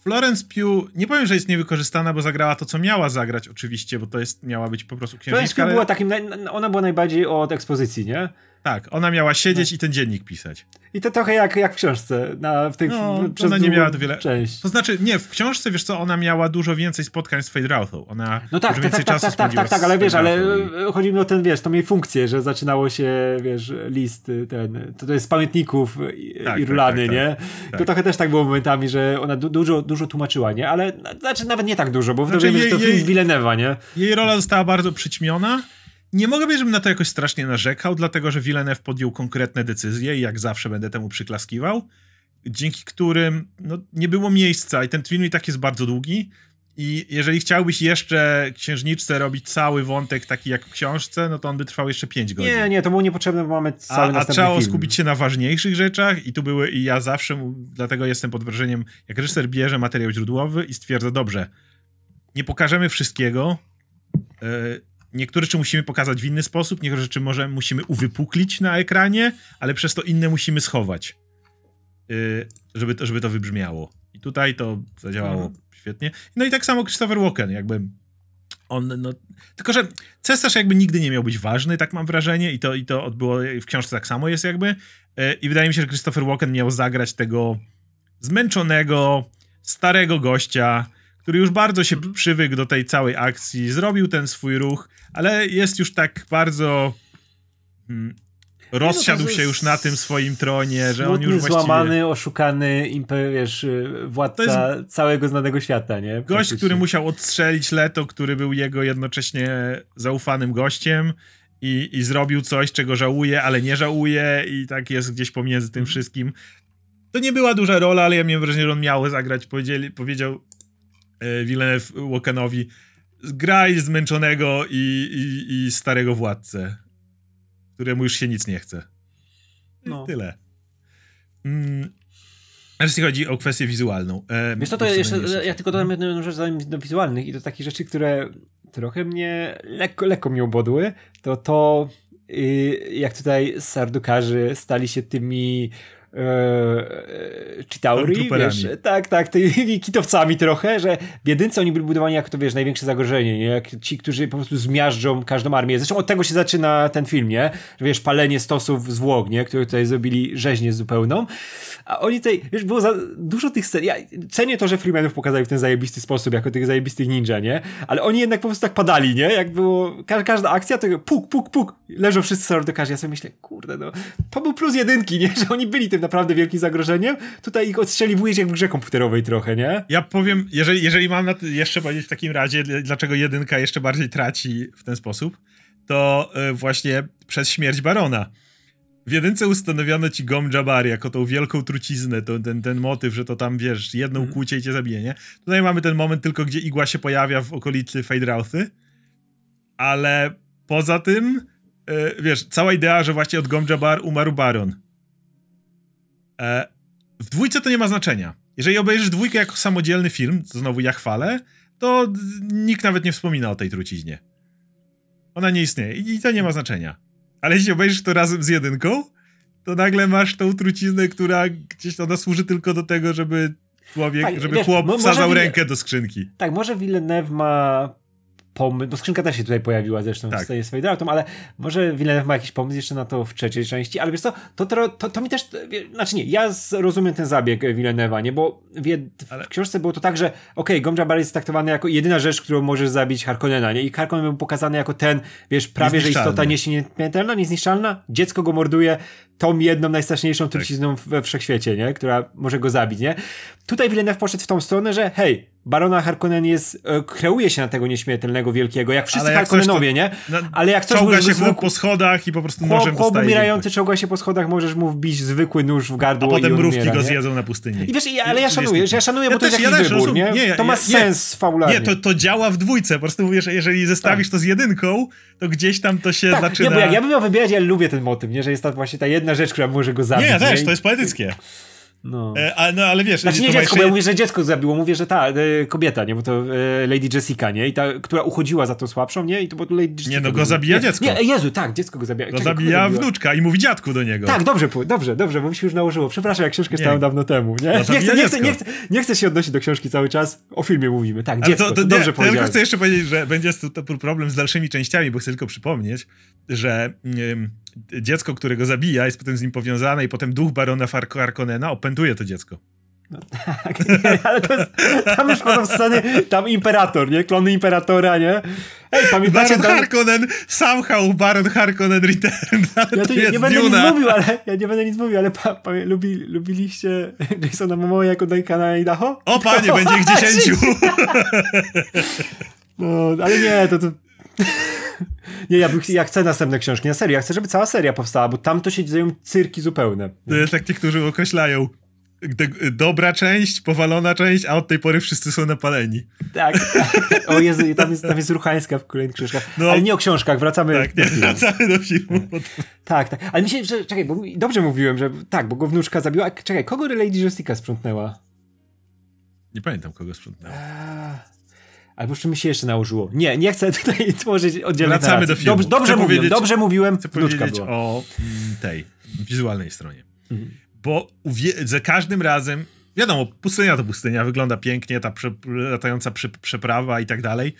Florence Pugh, nie powiem, że jest niewykorzystana, bo zagrała to, co miała zagrać oczywiście, bo to jest, miała być po prostu księżniczka. Florence Pugh ale... była takim, ona była najbardziej od ekspozycji, nie? Tak, ona miała siedzieć no. i ten dziennik pisać. I to trochę jak, jak w książce. Na, w tej no, przez ona nie miała wiele. Część. To znaczy, nie, w książce wiesz co, ona miała dużo więcej spotkań z Fade Routhą. Ona no tak, dużo tak, więcej tak, tak czasu tak, tak, tak, tak, ale wiesz, ale i... E, chodzi mi o ten, wiesz, tą jej funkcję, że zaczynało się, wiesz, list y, ten, to, to jest z pamiętników y, tak, tak Irulany, tak, tak, nie? To trochę też tak było momentami, że ona du dużo, dużo tłumaczyła, nie? Ale, znaczy nawet nie tak dużo, bo znaczy, wiemy, jej, że to film jej, Villeneuve'a, nie? Jej rola została bardzo przyćmiona, nie mogę powiedzieć, żebym na to jakoś strasznie narzekał, dlatego że Villeneuve podjął konkretne decyzje i jak zawsze będę temu przyklaskiwał, dzięki którym no, nie było miejsca i ten film i tak jest bardzo długi. I jeżeli chciałbyś jeszcze księżniczce robić cały wątek taki jak w książce, no to on by trwał jeszcze 5 godzin. Nie, nie, to było niepotrzebne, bo mamy cały A, a trzeba film. skupić się na ważniejszych rzeczach i tu były, i ja zawsze, dlatego jestem pod wrażeniem, jak reżyser bierze materiał źródłowy i stwierdza, dobrze, nie pokażemy wszystkiego, yy, niektóre rzeczy musimy pokazać w inny sposób, niektóre rzeczy może musimy uwypuklić na ekranie, ale przez to inne musimy schować, yy, żeby, to, żeby to wybrzmiało. I tutaj to zadziałało mhm. świetnie. No i tak samo Christopher Walken, jakby on, no, tylko, że cesarz jakby nigdy nie miał być ważny, tak mam wrażenie, i to, i to odbyło w książce tak samo jest jakby. Yy, I wydaje mi się, że Christopher Walken miał zagrać tego zmęczonego, starego gościa, który już bardzo się przywykł do tej całej akcji, zrobił ten swój ruch, ale jest już tak bardzo. Hmm, no rozsiadł się już na tym swoim tronie, że on już właściwie... złamany, oszukany wiesz, y, władca całego znanego świata, nie? Gość, który musiał odstrzelić Leto, który był jego jednocześnie zaufanym gościem i, i zrobił coś, czego żałuje, ale nie żałuje i tak jest gdzieś pomiędzy tym mhm. wszystkim. To nie była duża rola, ale ja miałem wrażenie, że on miał zagrać. Powiedział, E, Villeneuve Walkanowi graj zmęczonego i, i, i, starego władcę, któremu już się nic nie chce. No. Tyle. Mm. A jeśli chodzi o kwestię wizualną. E, Wiesz co, to, jeszcze, ja tylko dodam jedną rzecz zanim do wizualnych i do takich rzeczy, które trochę mnie, lekko, lekko mnie to to, y, jak tutaj sardukarzy stali się tymi e, e Chitauri, wiesz, tak, tak, tymi *laughs* kitowcami trochę, że biedyncy oni byli budowani jak to, wiesz, największe zagrożenie, nie? Jak ci, którzy po prostu zmiażdżą każdą armię. Zresztą od tego się zaczyna ten film, nie? Że, wiesz, palenie stosów zwłok, nie? Które tutaj zrobili rzeźnie zupełną. A oni tej, wiesz, było za dużo tych scen. Ja cenię to, że Freemanów pokazali w ten zajebisty sposób, jako tych zajebistych ninja, nie? Ale oni jednak po prostu tak padali, nie? Jak było, ka każda akcja, to puk, puk, puk, leżą wszyscy sordokarze. Ja sobie myślę, kurde, no, to był plus jedynki, nie? Że oni byli tym naprawdę wielkim zagrożeniem. Tutaj ich odstrzeliwujesz jak w grze komputerowej trochę, nie? Ja powiem, jeżeli, jeżeli mam jeszcze powiedzieć w takim razie, dlaczego jedynka jeszcze bardziej traci w ten sposób, to y, właśnie przez śmierć Barona w jedynce ustanowiono ci Gom Jabari jako tą wielką truciznę, to, ten, ten motyw, że to tam, wiesz, jedną mm. kłucie i cię zabije, nie? Tutaj mamy ten moment tylko, gdzie igła się pojawia w okolicy Feydrauthy, ale poza tym, yy, wiesz, cała idea, że właśnie od Gom Jabar umarł Baron. E, w dwójce to nie ma znaczenia. Jeżeli obejrzysz dwójkę jako samodzielny film, to znowu ja chwalę, to nikt nawet nie wspomina o tej truciźnie. Ona nie istnieje i to nie ma znaczenia. Ale jeśli obejrzysz to razem z jedynką, to nagle masz tą truciznę, która gdzieś ona służy tylko do tego, żeby człowiek, tak, żeby wiesz, chłop wsadzał rękę do skrzynki. Tak, może Villeneuve ma pomysł, bo no skrzynka też się tutaj pojawiła zresztą tak. z swojej draftą, ale może Villeneuve ma jakiś pomysł jeszcze na to w trzeciej części, ale wiesz co, to, to, to, to mi też, znaczy nie, ja rozumiem ten zabieg Villeneuve'a, nie, bo w, w ale... książce było to tak, że okej, okay, Bar jest traktowany jako jedyna rzecz, którą możesz zabić Harkonnena, nie, i Harkonnen był pokazany jako ten, wiesz, prawie że istota nieśmiertelna, niezniszczalna, dziecko go morduje tą jedną najstraszniejszą tak. trucizną tak. we wszechświecie, nie, która może go zabić, nie. Tutaj Villeneuve poszedł w tą stronę, że hej, Barona Harkonnen jest, e, kreuje się na tego nieśmiertelnego wielkiego, jak wszyscy Harkonnenowie, nie? Ale jak coś czołga się zwykły... po schodach i po prostu chłop, nożem chłop umierający czołga się po schodach, możesz mu wbić zwykły nóż w gardło A potem mrówki umiera, go nie? zjedzą na pustyni. I wiesz, ale ja szanuję, że ja szanuję, ja bo też, to jest jakiś ja wybór, nie? nie? To ma ja, sens fabularnie. Nie, to, to działa w dwójce, po prostu mówisz, jeżeli zestawisz tak. to z jedynką, to gdzieś tam to się tak, zaczyna... Nie, bo jak ja bym miał wybierać, ja lubię ten motyw, nie? Że jest ta właśnie ta jedna rzecz, która może go zabić. Nie, ja też, to jest poetyckie. No. E, a, no ale wiesz... Znaczy nie dziecko, bo ja mówię, że dziecko zabiło, mówię, że ta e, kobieta, nie, bo to e, Lady Jessica, nie, i ta, która uchodziła za tą słabszą, nie, i to bo Lady Jessica... Nie, no go zabija nie, dziecko. Nie, Jezu, tak, dziecko go zabija. Go zabija wnuczka i mówi dziadku do niego. Tak, dobrze, dobrze, dobrze, bo mi się już nałożyło. Przepraszam, jak książkę czytałem dawno temu, nie? No nie, chcę, nie, chcę, nie, chcę, nie chcę się odnosić do książki cały czas, o filmie mówimy, tak, dziecko, ale to, to, dobrze nie, powiedziałem. Ja tylko chcę jeszcze powiedzieć, że będzie to problem z dalszymi częściami, bo chcę tylko przypomnieć, że... Yy, dziecko, którego zabija, jest potem z nim powiązane i potem duch barona Farkonena opętuje to dziecko. No tak, *laughs* nie, ale to jest, tam już potem sceny, tam imperator, nie? Klony imperatora, nie? Ej, pamiętacie Baron tam... Harkonnen, somehow Baron Harkonnen Return, *laughs* ja tu, nie, nie będę Duna. nic mówił, ale, ja nie będę nic mówił, ale pa, pa, lubi, lubiliście Jasona Momoa jako Daikana i Daho? O panie, to, będzie ich *laughs* dziesięciu! no, ale nie, to... to... *laughs* Nie, ja, bym, ja chcę następne książki na serio. Ja chcę, żeby cała seria powstała, bo tam to się dzieją cyrki zupełne. To jest tak niektórzy określają. Dobra część, powalona część, a od tej pory wszyscy są napaleni. Tak. tak. O Jezu, tam jest, tam jest Ruchańska w kolejnych książkach. No, Ale nie o książkach, wracamy tak, do filmu. Wracamy do filmu. Tak, tak. Ale mi się, że, czekaj, bo dobrze mówiłem, że tak, bo go wnuczka zabiła. Czekaj, kogo Lady Jessica sprzątnęła? Nie pamiętam, kogo sprzątnęła. Albo mi się jeszcze nałożyło? Nie, nie chcę tutaj *laughs* tworzyć oddzielnej Wracamy do filmu. Dobrze, dobrze mówiłem, dobrze mówiłem. Chcę powiedzieć była. o mm, tej wizualnej stronie. Mhm. Bo za każdym razem, wiadomo, pustynia to pustynia, wygląda pięknie, ta prze latająca prze przeprawa i tak dalej.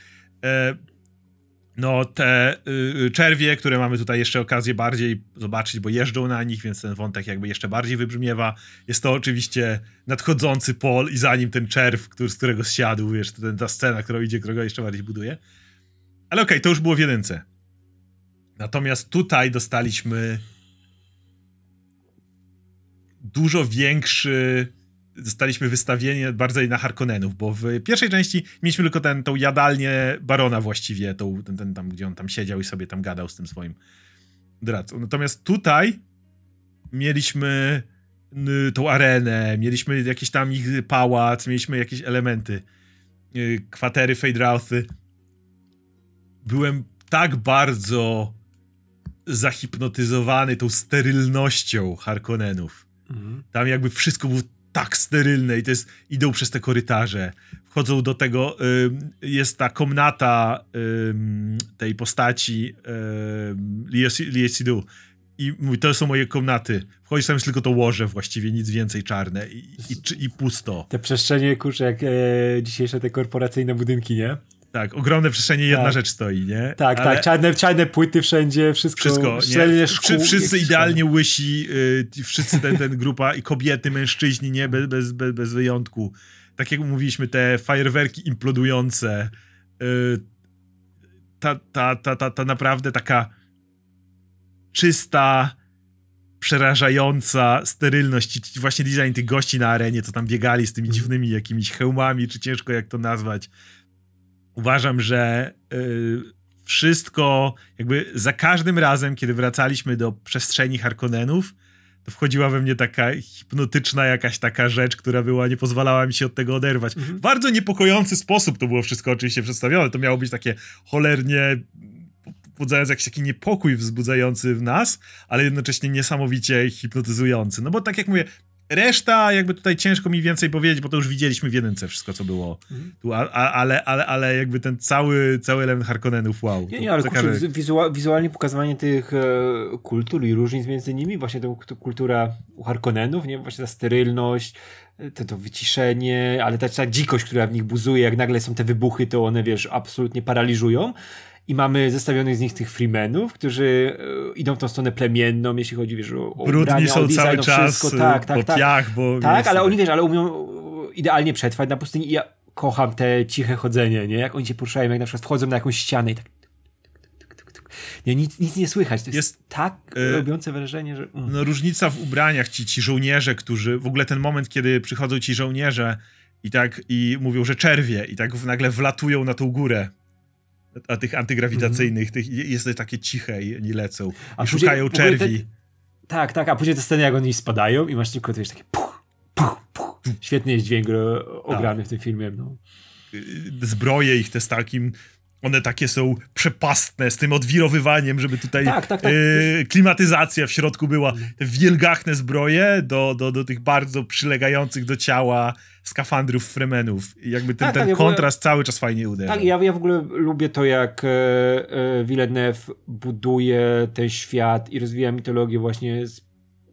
E, no te y, y, czerwie, które mamy tutaj jeszcze okazję bardziej zobaczyć, bo jeżdżą na nich, więc ten wątek jakby jeszcze bardziej wybrzmiewa. Jest to oczywiście nadchodzący pol i za nim ten czerw, który, z którego zsiadł, wiesz, ten, ta scena, która idzie, którego jeszcze bardziej buduje. Ale okej, okay, to już było w jedynce. Natomiast tutaj dostaliśmy dużo większy zostaliśmy wystawieni bardziej na Harkonnenów, bo w pierwszej części mieliśmy tylko ten, tą jadalnię Barona właściwie, tą, ten, ten tam, gdzie on tam siedział i sobie tam gadał z tym swoim doradcą. Natomiast tutaj mieliśmy tą arenę, mieliśmy jakiś tam ich pałac, mieliśmy jakieś elementy, y, kwatery Feydrauthy. Byłem tak bardzo zahipnotyzowany tą sterylnością Harkonnenów. Mhm. Tam jakby wszystko było tak sterylne i to jest, idą przez te korytarze, wchodzą do tego, y, jest ta komnata y, tej postaci y, Liesidu i mówi, to są moje komnaty. Wchodzisz tam jest tylko to łoże właściwie, nic więcej czarne i, i, i pusto. Te przestrzenie, kurczę, jak e, dzisiejsze te korporacyjne budynki, nie? Tak, ogromne przestrzenie, jedna tak. rzecz stoi, nie? Tak, tak Ale... tak, czarne, czarne płyty wszędzie, wszystko, wszystko nie? Szkół, wszyscy idealnie szkół. łysi, yy, wszyscy ten, ten grupa i kobiety, mężczyźni, nie? Bez, bez, bez, bez wyjątku. Tak jak mówiliśmy, te fajerwerki implodujące, y, ta, ta, ta, ta, ta naprawdę taka czysta, przerażająca sterylność i właśnie design tych gości na arenie, co tam biegali z tymi mhm. dziwnymi jakimiś hełmami, czy ciężko jak to nazwać, uważam, że y, wszystko, jakby za każdym razem, kiedy wracaliśmy do przestrzeni Harkonnenów, to wchodziła we mnie taka hipnotyczna jakaś taka rzecz, która była, nie pozwalała mi się od tego oderwać. Mhm. Bardzo niepokojący sposób to było wszystko oczywiście przedstawione. To miało być takie cholernie wzbudzając jakiś taki niepokój wzbudzający w nas, ale jednocześnie niesamowicie hipnotyzujący. No bo tak jak mówię, Reszta, jakby tutaj ciężko mi więcej powiedzieć, bo to już widzieliśmy w jedynce wszystko, co było. Mhm. Tu, a, a, ale, ale, ale jakby ten cały, cały element Harkonnenów, wow. Nie, nie, ale kurczę, każdy... wizua wizualnie pokazywanie tych e, kultur i różnic między nimi, właśnie ta kultura u Harkonnenów, nie? Właśnie ta sterylność, e, to, to wyciszenie, ale ta, ta dzikość, która w nich buzuje, jak nagle są te wybuchy, to one, wiesz, absolutnie paraliżują i mamy zestawionych z nich tych freemenów, którzy e, idą w tą stronę plemienną, jeśli chodzi wiesz, o, Brudni ubrania, są o design, cały wszystko. czas e, tak, tak, po tak. piach, bo... Tak, ale oni, wiesz, ale umią e, idealnie przetrwać na pustyni i ja kocham te ciche chodzenie, nie? Jak oni się poruszają, jak na przykład wchodzą na jakąś ścianę i tak nie, nic, nic nie słychać. To jest, jest tak robiące wrażenie, że. Mm. No, różnica w ubraniach, ci, ci żołnierze, którzy. W ogóle ten moment, kiedy przychodzą ci żołnierze i tak i mówią, że czerwie, i tak nagle wlatują na tą górę a tych antygrawitacyjnych, mm-hmm. tych, jest takie ciche i nie lecą. A I szukają czerwi. Te, tak, tak, a później te sceny, jak oni spadają i masz tylko, coś jest takie puch, puch, puch. jest dźwięk ograny w tym filmie. No. Y, zbroje ich też takim one takie są przepastne z tym odwirowywaniem, żeby tutaj tak, tak, tak. Yy, klimatyzacja w środku była. Te wielgachne zbroje do, do, do tych bardzo przylegających do ciała skafandrów, fremenów. I jakby ten, tak, ten tak, kontrast ogóle, cały czas fajnie uderza. Tak, ja, ja w ogóle lubię to, jak e, e, Villeneuve buduje ten świat i rozwija mitologię właśnie z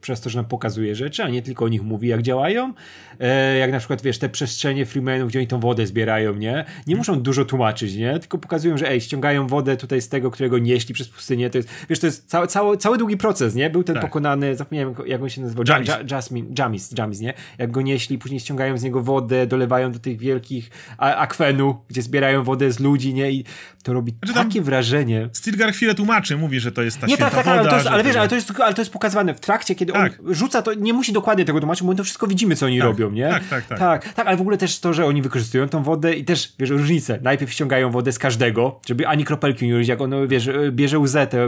przez to, że nam pokazuje rzeczy, a nie tylko o nich mówi, jak działają. E, jak na przykład, wiesz, te przestrzenie Freemanów, gdzie oni tą wodę zbierają, nie? Nie muszą dużo tłumaczyć, nie? Tylko pokazują, że ej, ściągają wodę tutaj z tego, którego nieśli przez pustynię. To jest, wiesz, to jest cały, cały, cały długi proces, nie? Był ten tak. pokonany, zapomniałem, jak on się nazywał. Jamis. Ja, Jasmine, Jamis, Jamis, nie? Jak go nieśli, później ściągają z niego wodę, dolewają do tych wielkich akwenu, gdzie zbierają wodę z ludzi, nie? I to robi znaczy, takie wrażenie. Stilgar chwilę tłumaczy, mówi, że to jest ta nie, tak, tak, woda, ale, to jest, ale wiesz, ale to jest, ale to jest pokazywane w trakcie, kiedy tak. on rzuca to, nie musi dokładnie tego tłumaczyć, bo my to wszystko widzimy, co oni tak, robią, nie? Tak, tak, tak, tak. Tak, ale w ogóle też to, że oni wykorzystują tą wodę i też, wiesz, różnicę. Najpierw ściągają wodę z każdego, żeby ani kropelki nie urodzić, jak on, wiesz, bierze łzę tę e,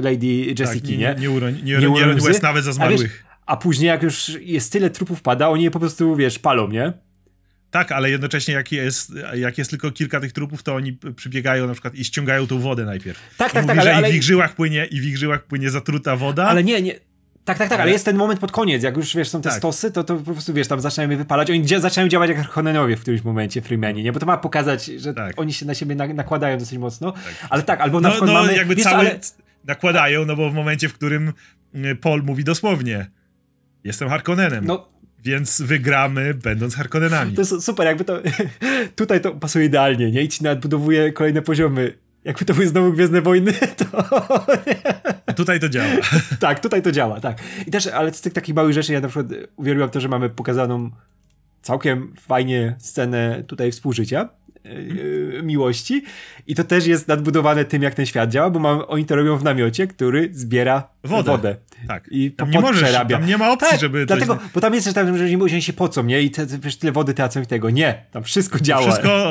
Lady tak, Jessica, nie? Nie, uroń, nie, nie, nie, łez nawet za zmarłych. A, a później, jak już jest tyle trupów pada, oni je po prostu, wiesz, palą, nie? Tak, ale jednocześnie jak jest, jak jest tylko kilka tych trupów, to oni przybiegają na przykład i ściągają tą wodę najpierw. Tak, tak, mówi, tak. Ale, że ale... I w ich żyłach płynie, i w ich żyłach płynie zatruta woda. Ale nie, nie. Tak, tak, tak, ale... jest ten moment pod koniec, jak już wiesz, są te tak. stosy, to, to po prostu wiesz, tam zaczynają je wypalać. Oni zaczynają działać jak Harkonnenowie w którymś momencie, Freemani, nie? Bo to ma pokazać, że tak. oni się na siebie na- nakładają dosyć mocno. Tak. Ale tak, albo na no, przykład no, mamy... jakby wiesz, cały... Ale... Nakładają, no bo w momencie, w którym y, Paul mówi dosłownie jestem Harkonnenem. No, więc wygramy będąc Harkonnenami. To super, jakby to *laughs* tutaj to pasuje idealnie, nie? I ci nadbudowuje kolejne poziomy jakby to były znowu Gwiezdne Wojny, *laughs* to... Tutaj to działa. *laughs* tak, tutaj to działa, tak. I też, ale z tych takich małych rzeczy ja na przykład uwielbiam to, że mamy pokazaną całkiem fajnie scenę tutaj współżycia, yy, miłości i to też jest nadbudowane tym, jak ten świat działa, bo mam, oni to robią w namiocie, który zbiera wodę. wodę. Tak. I tam nie możesz, tam nie ma opcji, tak, żeby... Dlatego, coś... Bo tam jest też tam, że nie mówią się po co, nie? I te, wiesz, tyle wody tracą i tego. Nie, tam wszystko działa. Wszystko,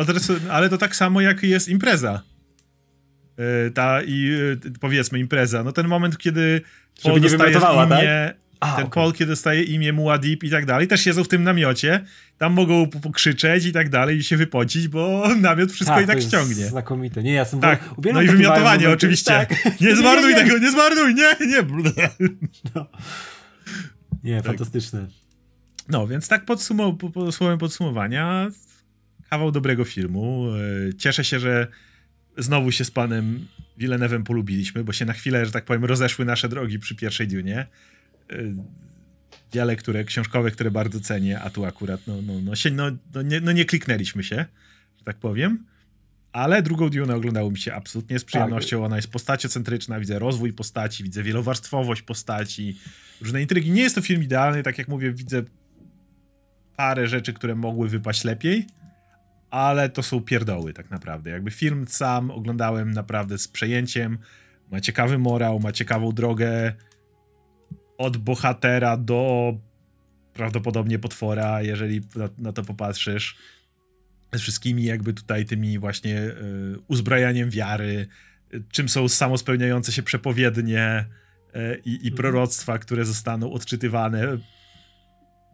ale to tak samo jak jest impreza. E, ta i e, powiedzmy impreza. No ten moment, kiedy Żeby Paul dostaje imię, tak? ten okay. Paul, kiedy dostaje imię Muad'Dib i tak dalej, też siedzą w tym namiocie, tam mogą pokrzyczeć i tak dalej i się wypocić, bo *laughs* namiot wszystko tak, i tak ściągnie. znakomite. Nie, ja jestem tak. Bo... No i wymiotowanie oczywiście. Tak. *laughs* Nie zmarnuj nie, nie, tego, nie zmarnuj, nie, nie. *laughs* No. Nie, tak. fantastyczne. No, więc tak podsumow, po, po, słowem podsumowania, kawał dobrego filmu. E, cieszę się, że znowu się z panem Wilenewem polubiliśmy, bo się na chwilę, że tak powiem, rozeszły nasze drogi przy pierwszej Dunie. wiele e, które książkowe, które bardzo cenię, a tu akurat no, no, no, się, no, no, nie, no nie kliknęliśmy się, że tak powiem. Ale drugą Dune oglądało mi się absolutnie z tak. przyjemnością. Ona jest postaciocentryczna, widzę rozwój postaci, widzę wielowarstwowość postaci, różne intrygi. Nie jest to film idealny, tak jak mówię, widzę parę rzeczy, które mogły wypaść lepiej, ale to są pierdoły tak naprawdę. Jakby film sam oglądałem naprawdę z przejęciem. Ma ciekawy morał, ma ciekawą drogę od bohatera do prawdopodobnie potwora, jeżeli na, na to popatrzysz. Z wszystkimi jakby tutaj tymi właśnie y, uzbrajaniem wiary, y, czym są samospełniające się przepowiednie y, i mhm. proroctwa, które zostaną odczytywane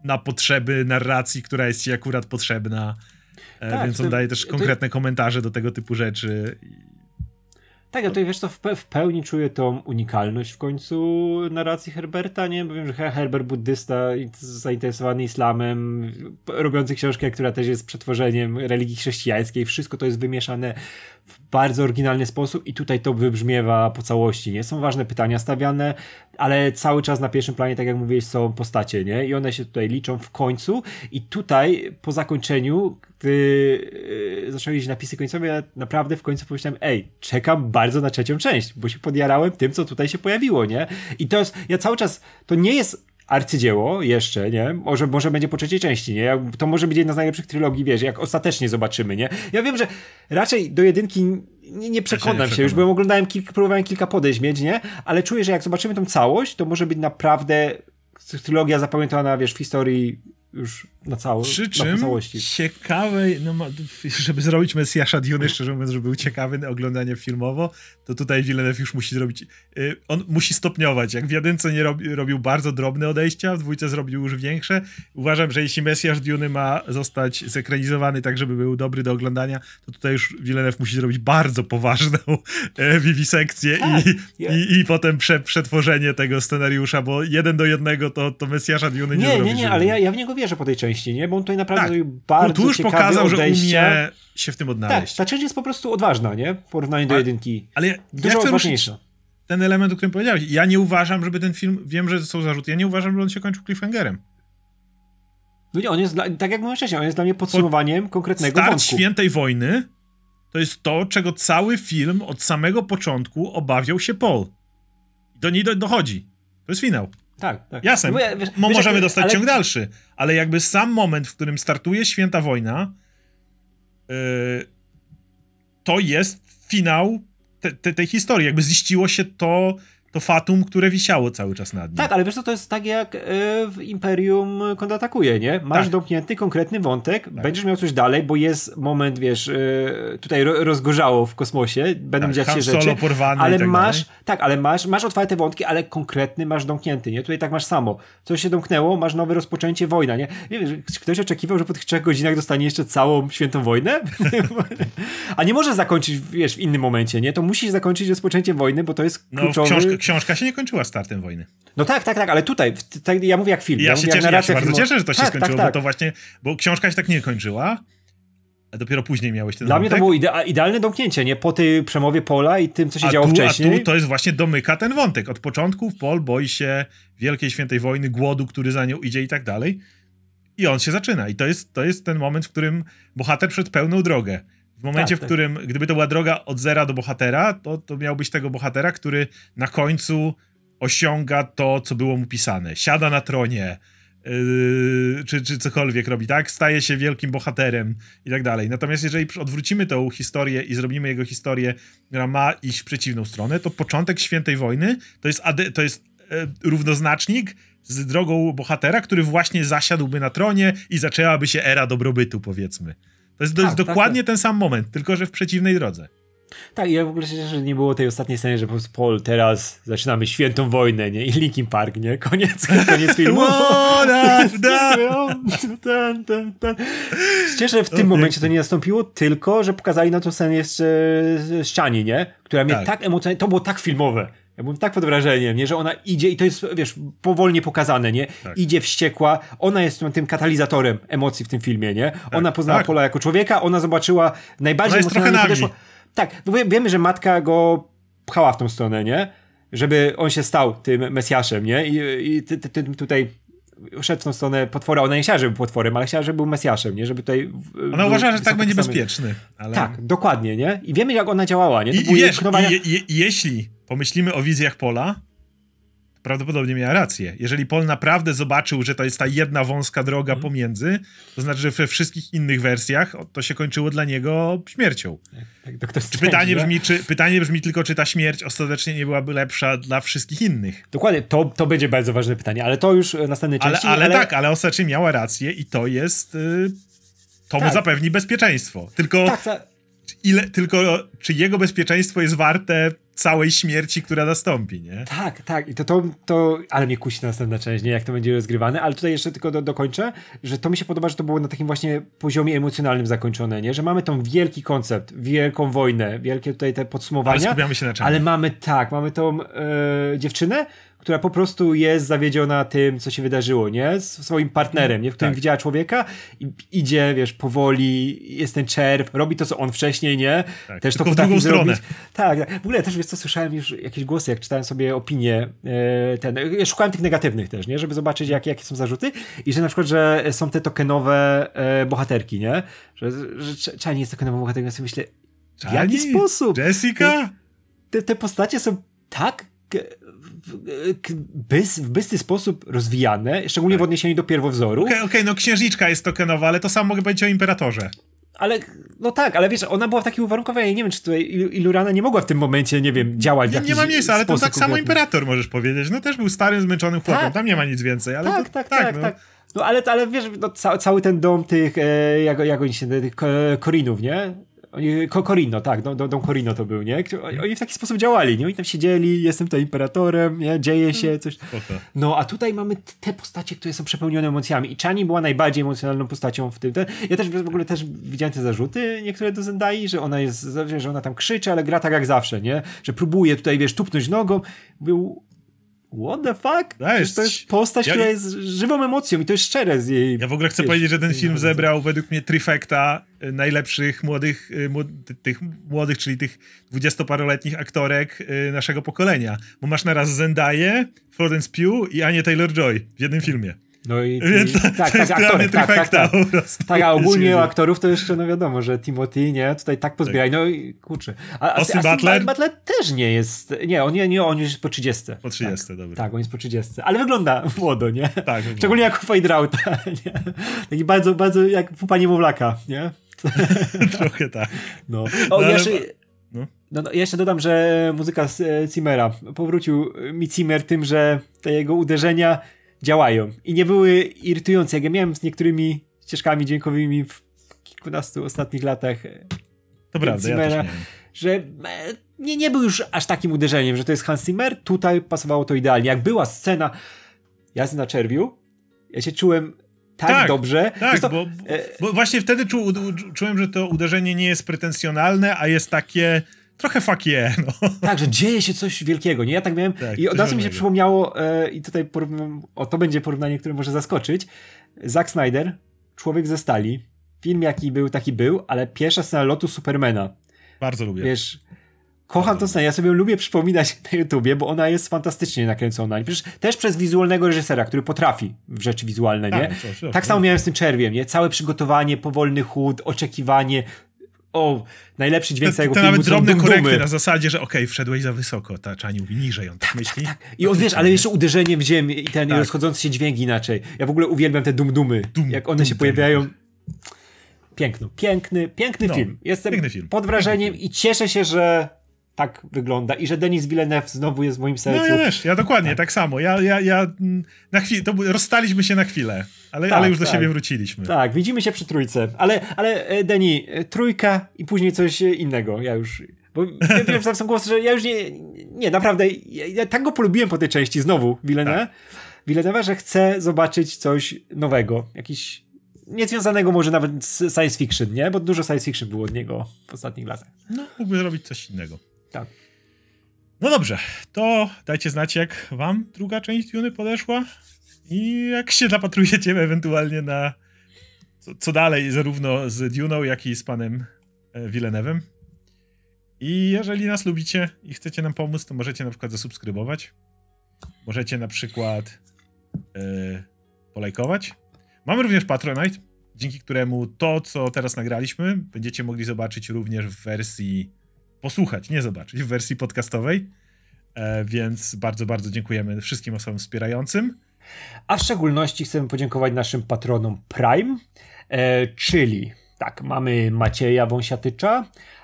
na potrzeby narracji, która jest ci akurat potrzebna E, tak, Więc on daje też konkretne ty... komentarze do tego typu rzeczy. Tak, ja tutaj wiesz to w, pe w pełni czuję tą unikalność w końcu narracji Herberta, nie? Bo wiem, że Herbert buddysta zainteresowany islamem, robiący książkę, która też jest przetworzeniem religii chrześcijańskiej, wszystko to jest wymieszane w bardzo oryginalny sposób i tutaj to wybrzmiewa po całości, nie? Są ważne pytania stawiane, ale cały czas na pierwszym planie, tak jak mówiłeś, są postacie, nie? I one się tutaj liczą w końcu i tutaj po zakończeniu, gdy e, zaczęli napisy końcowe, ja naprawdę w końcu pomyślałem, ej, czekam bardzo bardzo na trzecią część, bo się podjarałem tym, co tutaj się pojawiło, nie? I to jest, ja cały czas, to nie jest arcydzieło jeszcze, nie? Może, może będzie po trzeciej części, nie? To może być jedna z najlepszych trylogii, wiesz, jak ostatecznie zobaczymy, nie? Ja wiem, że raczej do jedynki nie, nie przekonam się, się już, bym oglądałem kilka, próbowałem kilka podejść mieć, nie? Ale czuję, że jak zobaczymy tą całość, to może być naprawdę trylogia zapamiętana, wiesz, w historii już na całość. Przy czym całości. ciekawe, no, żeby zrobić Mesjasza Duny, szczerze mówiąc, żeby był ciekawy oglądanie filmowo, to tutaj Villeneuve już musi zrobić, yy, on musi stopniować. Jak w jedynce nie robi, robił bardzo drobne odejścia, w dwójce zrobił już większe. Uważam, że jeśli Mesjasz Duny ma zostać zekranizowany tak, żeby był dobry do oglądania, to tutaj już Villeneuve musi zrobić bardzo poważną yy, e, vivisekcję tak, i, yeah. i, i, potem prze, przetworzenie tego scenariusza, bo jeden do jednego to, to Mesjasza Duny nie, nie zrobi. Nie, nie, ale ja, ja w niego wierzę po tej części nie? Bo on tutaj naprawdę tak. bardzo tu już pokazał, odejście. że umie się w tym tak, odnaleźć. Tak, ta część jest po prostu odważna, nie? W porównaniu do jedynki. Ale ja, Dużo ja chcę ten element, o którym powiedziałeś. Ja nie uważam, żeby ten film, wiem, że są zarzuty, ja nie uważam, że on się kończył cliffhangerem. No nie, on jest, dla, tak jak mówiłem wcześniej, on jest dla mnie podsumowaniem po konkretnego start wątku. Świętej Wojny to jest to, czego cały film od samego początku obawiał się Paul. Do niej dochodzi. To jest finał. Tak, tak. Jasne, no, ja, wiesz, możemy dostać ale... ciąg dalszy, ale jakby sam moment, w którym startuje Święta Wojna, yy, to jest finał te, te, tej historii. Jakby ziściło się to, to fatum, które wisiało cały czas nad nim. Tak, ale wiesz co, to jest tak jak e, w Imperium kontratakuje, nie? Masz tak. domknięty konkretny wątek, tak. będziesz miał coś dalej, bo jest moment, wiesz, e, tutaj rozgorzało w kosmosie, będą tak, dziać się solo, rzeczy, porwany ale tak masz, dalej. tak, ale masz, masz otwarte wątki, ale konkretny masz domknięty, nie? Tutaj tak masz samo. Coś się domknęło, masz nowe rozpoczęcie, wojna, nie? nie wiesz, ktoś oczekiwał, że po tych trzech godzinach dostanie jeszcze całą świętą wojnę? *laughs* A nie może zakończyć, wiesz, w innym momencie, nie? To musisz zakończyć rozpoczęcie wojny, bo to jest kluczowe. No, kluczowy... No, książka się nie kończyła startem wojny. No tak, tak, tak, ale tutaj, tak, ja mówię jak film. Ja, ja się, cieszę, ja się bardzo cieszę, że to się tak, tak, skończyło, tak, tak. bo to właśnie, bo książka się tak nie kończyła, a dopiero później miałeś ten Dla wątek. mnie to było idealne domknięcie, nie? Po tej przemowie Pola i tym, co się a działo tu, wcześniej. A tu to jest właśnie domyka ten wątek. Od początku Pol boi się Wielkiej Świętej Wojny, głodu, który za nią idzie i tak dalej. I on się zaczyna. I to jest, to jest ten moment, w którym bohater przed pełną drogę. W momencie, tak, w tak. którym, tak. gdyby to była droga od zera do bohatera, to, to miałbyś tego bohatera, który na końcu osiąga to, co było mu pisane. Siada na tronie, Yy, czy, czy cokolwiek robi, tak? Staje się wielkim bohaterem i tak dalej. Natomiast jeżeli odwrócimy tą historię i zrobimy jego historię, która ma iść w przeciwną stronę, to początek Świętej Wojny to jest, to jest yy, równoznacznik z drogą bohatera, który właśnie zasiadłby na tronie i zaczęłaby się era dobrobytu, powiedzmy. To jest, to jest tak, tak, dokładnie tak. ten sam moment, tylko że w przeciwnej drodze. Tak, ja w ogóle się cieszę, że nie było tej ostatniej sceny, że po prostu Paul, teraz zaczynamy świętą wojnę, nie? I Linkin Park, nie? Koniec, *laughs* koniec filmu. ten, ten, ten. Cieszę, że w tym momencie to nie nastąpiło, tylko, że pokazali na tą scenę jeszcze ścianie, nie? Która mnie tak, tak emocjonalnie... To było tak filmowe ja byłem tak pod wrażeniem, nie, że ona idzie i to jest, wiesz, powolnie pokazane, nie? Tak. Idzie wściekła, ona jest tym, katalizatorem emocji w tym filmie, nie? Tak, ona poznała tak. Pola jako człowieka, ona zobaczyła najbardziej... Ona jest trochę Podeszła... Tak, no wiemy, że matka go pchała w tą stronę, nie? Żeby on się stał tym Mesjaszem, nie? I, i ty, ty, ty, tutaj szedł w tą stronę potwora. Ona nie chciała, żeby był potworem, ale chciała, żeby był Mesjaszem, nie? Żeby tutaj... Ona uważała, że tak będzie bezpieczny. Ale... Tak, dokładnie, nie? I wiemy, jak ona działała, nie? I, wiesz, i, je, jeśli pomyślimy o wizjach Pola, prawdopodobnie miała rację. Jeżeli Paul naprawdę zobaczył, że to jest ta jedna wąska droga mhm. pomiędzy, to znaczy, że we wszystkich innych wersjach to się kończyło dla niego śmiercią. Tak, tak, pytanie, brzmi, czy, pytanie brzmi tylko, czy ta śmierć ostatecznie nie byłaby lepsza dla wszystkich innych. Dokładnie, to, to będzie bardzo ważne pytanie, ale to już e, następny. części. Ale, ale, ale... tak, ale ostatecznie miała rację i to jest... Yy, to tak. mu zapewni bezpieczeństwo. Tylko... Tak, tak. Ile, tylko czy jego bezpieczeństwo jest warte całej śmierci, która nastąpi, nie? Tak, tak. I to, to, to ale mnie kusi następna część, nie? Jak to będzie rozgrywane. Ale tutaj jeszcze tylko do, dokończę, że to mi się podoba, że to było na takim właśnie poziomie emocjonalnym zakończone, nie? Że mamy tą wielki koncept, wielką wojnę, wielkie tutaj te podsumowania. Ale skupiamy się na czym. Ale mamy tak, mamy tą yy, dziewczynę, która po prostu jest zawiedziona tym, co się wydarzyło, nie? Z swoim partnerem, nie? W którym tak. widziała człowieka i idzie, wiesz, powoli, jest ten czerw, robi to, co on wcześniej, nie? Tak, też to potrafi zrobić. Tak, tak, w ogóle też, wiesz co, słyszałem już jakieś głosy, jak czytałem sobie opinie, e, ten, ja szukałem tych negatywnych też, nie? Żeby zobaczyć, jak, jakie są zarzuty i że na przykład, że są te tokenowe e, bohaterki, nie? Że, że jest tokenową bohaterką, ja sobie myślę, w jaki sposób? Jessica? Te, te, te postacie są tak bys, w bysty sposób rozwijane, szczególnie tak. w odniesieniu do pierwowzoru. Okej, okay, okay, no księżniczka jest tokenowa, ale to samo mogę powiedzieć o imperatorze. Ale, no tak, ale wiesz, ona była w takim uwarunkowaniu, ja nie wiem, czy tutaj Ilurana nie mogła w tym momencie, nie wiem, działać w Nie, nie ma miejsca, ale to tak samo imperator możesz powiedzieć, no też był starym, zmęczonym chłopem, tak. tam nie ma nic więcej, ale tak, to, tak, tak, tak, no. tak. No ale, ale wiesz, no, ca cały ten dom tych, e, jak, jak oni się, tych e, Korinów, nie? Korino, tak, Don, Korino to był, nie? Oni w taki sposób działali, nie? Oni tam siedzieli, jestem to imperatorem, nie? Dzieje się mm. coś. No, a tutaj mamy te postacie, które są przepełnione emocjami i Chani była najbardziej emocjonalną postacią w tym. Ja też w ogóle też widziałem te zarzuty niektóre do Zendai, że ona jest, że ona tam krzyczy, ale gra tak jak zawsze, nie? Że próbuje tutaj, wiesz, tupnąć nogą. Był what the fuck? to jest postać, ja, która jest żywą emocją i to jest szczere z jej... Ja w ogóle chcę wiesz, powiedzieć, że ten film zebrał według mnie trifecta y, najlepszych młodych, y, tych młodych, czyli tych dwudziestoparoletnich aktorek y, naszego pokolenia. Bo masz naraz Zendaya, Florence Pugh i Anię Taylor-Joy w jednym filmie. No i, i tak tak tak, tak, tak, tak, tak, tak, tak, tak, a ogólnie o aktorów to jeszcze, no wiadomo, że Timothy, nie, tutaj tak pozbieraj, no i kurczę. A, Austin a, Butler? Butler też nie jest, nie, on, nie, nie, on już jest po 30. Po 30, tak, dobra. Tak, on jest po 30, ale wygląda *laughs* młodo, nie? Tak. Szczególnie jak u Fajdrauta, *laughs* nie? Taki bardzo, bardzo jak u pani Mowlaka, nie? *laughs* Trochę tak. No. no o, no, jeszcze... No. No, no, jeszcze dodam, że muzyka z Cimera. E, Powrócił mi Cimer tym, że te jego uderzenia działają i nie były irytujące, jak ja miałem z niektórymi ścieżkami dźwiękowymi w kilkunastu ostatnich latach. E, to prawda, ja że e, nie, nie był już aż takim uderzeniem, że to jest Hans Zimmer, tutaj pasowało to idealnie. Jak była scena jazdy na czerwiu, ja się czułem tak, tak dobrze. Tak, to, bo, e, bo, właśnie wtedy czu, czułem, że to uderzenie nie jest pretensjonalne, a jest takie trochę fuck yeah, no. *laughs* Tak, że dzieje się coś wielkiego, nie? Ja tak miałem tak, i od razu mi się przypomniało e, i tutaj porównam, o to będzie porównanie, które może zaskoczyć. Zack Snyder, Człowiek ze Stali. Film jaki był, taki był, ale pierwsza scena lotu Supermana. Bardzo lubię. Wiesz, Kocham tę scenę, ja sobie lubię przypominać *laughs* na YouTubie, bo ona jest fantastycznie nakręcona. I przecież też przez wizualnego reżysera, który potrafi w rzeczy wizualne, nie? Tak, tak, tak samo miałem z tym czerwiem, nie? Całe przygotowanie, powolny chód, oczekiwanie, o, najlepszy dźwięk to, filmu. to nawet drobne korekty na zasadzie, że okej, okay, wszedłeś za wysoko, ta Czani mówi niżej, on tak, tak, tak myśli. Tak, tak. I on, wiesz, ale jeszcze uderzeniem w ziemię i ten tak. rozchodzący się dźwięk inaczej. Ja w ogóle uwielbiam te dum-dumy, dum, jak one dum, się pojawiają. Piękno, piękny, piękny no, film. Jestem piękny film. pod wrażeniem i cieszę się, że tak wygląda i że Denis Villeneuve znowu jest w moim sercu. No ja też, ja dokładnie tak, tak samo. Ja, ja, ja mm, na chwilę, to rozstaliśmy się na chwilę, ale, tak, ale już do tak. siebie wróciliśmy. Tak, widzimy się przy trójce, ale, ale e, Denis, e, trójka i później coś e, innego, ja już... Bo *laughs* wiem, że tam są głosy, że ja już nie, nie, naprawdę, ja, ja tak go polubiłem po tej części, znowu Villeneuve, Wilenewa, tak. że chcę zobaczyć coś nowego, jakiś niezwiązanego może nawet z science fiction, nie? Bo dużo science fiction było od niego w ostatnich latach. No, mógłby zrobić coś innego. Tak. No dobrze, to dajcie znać, jak wam druga część Duny podeszła i jak się zapatrujecie ewentualnie na co, co dalej, zarówno z Duną, jak i z panem e, Wilenewem. I jeżeli nas lubicie i chcecie nam pomóc, to możecie na przykład zasubskrybować. Możecie na przykład yy, polajkować. Mamy również Patronite, dzięki któremu to, co teraz nagraliśmy, będziecie mogli zobaczyć również w wersji posłuchać, nie zobaczyć w wersji podcastowej. E, więc bardzo, bardzo dziękujemy wszystkim osobom wspierającym. A w szczególności chcemy podziękować naszym patronom Prime, e, czyli tak, mamy Macieja Wąsiatycza,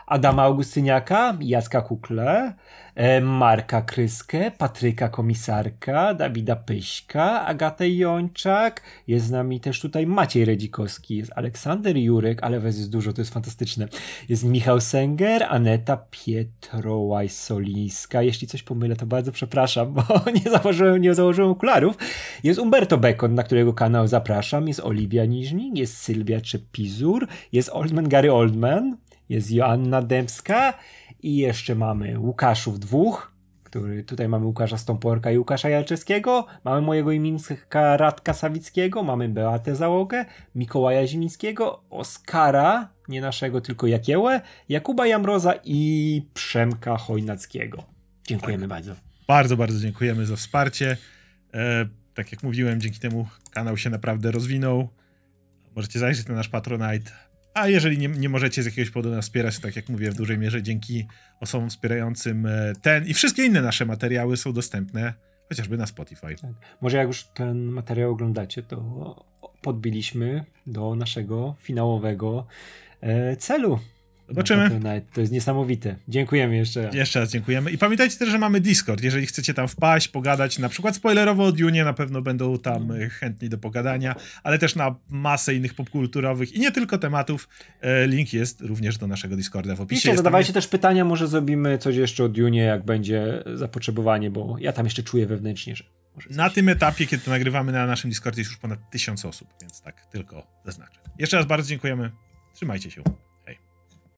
Adama Augustyniaka, Jacka Kukle, e, Marka Kryskę, Patryka Komisarka, Dawida Pyśka, Agatę Jączak, jest z nami też tutaj Maciej Redzikowski, jest Aleksander Jurek, ale was jest dużo, to jest fantastyczne, jest Michał Senger, Aneta pietrowaj solińska jeśli coś pomylę, to bardzo przepraszam, bo *laughs* nie założyłem, nie założyłem okularów, jest Umberto Bekon, na którego kanał zapraszam, jest Oliwia Niżnik, jest Sylwia Czepizur, jest Oldman Gary Oldman, jest Joanna Dębska i jeszcze mamy Łukaszów dwóch, który tutaj mamy Łukasza Stąporka i Łukasza Jalczewskiego, mamy mojego imiennika Radka Sawickiego, mamy Beatę Załogę, Mikołaja Zimińskiego, Oskara, nie naszego tylko Jakiełę, Jakuba Jamroza i Przemka Chojnackiego. Dziękujemy tak. bardzo. Bardzo, bardzo dziękujemy za wsparcie. E, tak jak mówiłem, dzięki temu kanał się naprawdę rozwinął. Możecie zajrzeć na nasz Patronite a jeżeli nie, nie możecie z jakiegoś powodu nas wspierać, tak jak mówię, w dużej mierze dzięki osobom wspierającym e, ten i wszystkie inne nasze materiały są dostępne chociażby na Spotify. Tak. Może jak już ten materiał oglądacie, to podbiliśmy do naszego finałowego e, celu. Zobaczymy. No, to jest niesamowite. Dziękujemy jeszcze raz. Jeszcze raz dziękujemy. I pamiętajcie też, że mamy Discord. Jeżeli chcecie tam wpaść, pogadać, na przykład spoilerowo o Junie na pewno będą tam no. e, chętni do pogadania, ale też na masę innych popkulturowych i nie tylko tematów. E, link jest również do naszego Discorda w opisie. Wiecie, zadawajcie tam... też pytania, może zrobimy coś jeszcze o Junie, jak będzie zapotrzebowanie, bo ja tam jeszcze czuję wewnętrznie, że na tym etapie, kiedy to nagrywamy na naszym Discordzie, jest już ponad tysiąc osób, więc tak tylko zaznaczę. Jeszcze raz bardzo dziękujemy. Trzymajcie się.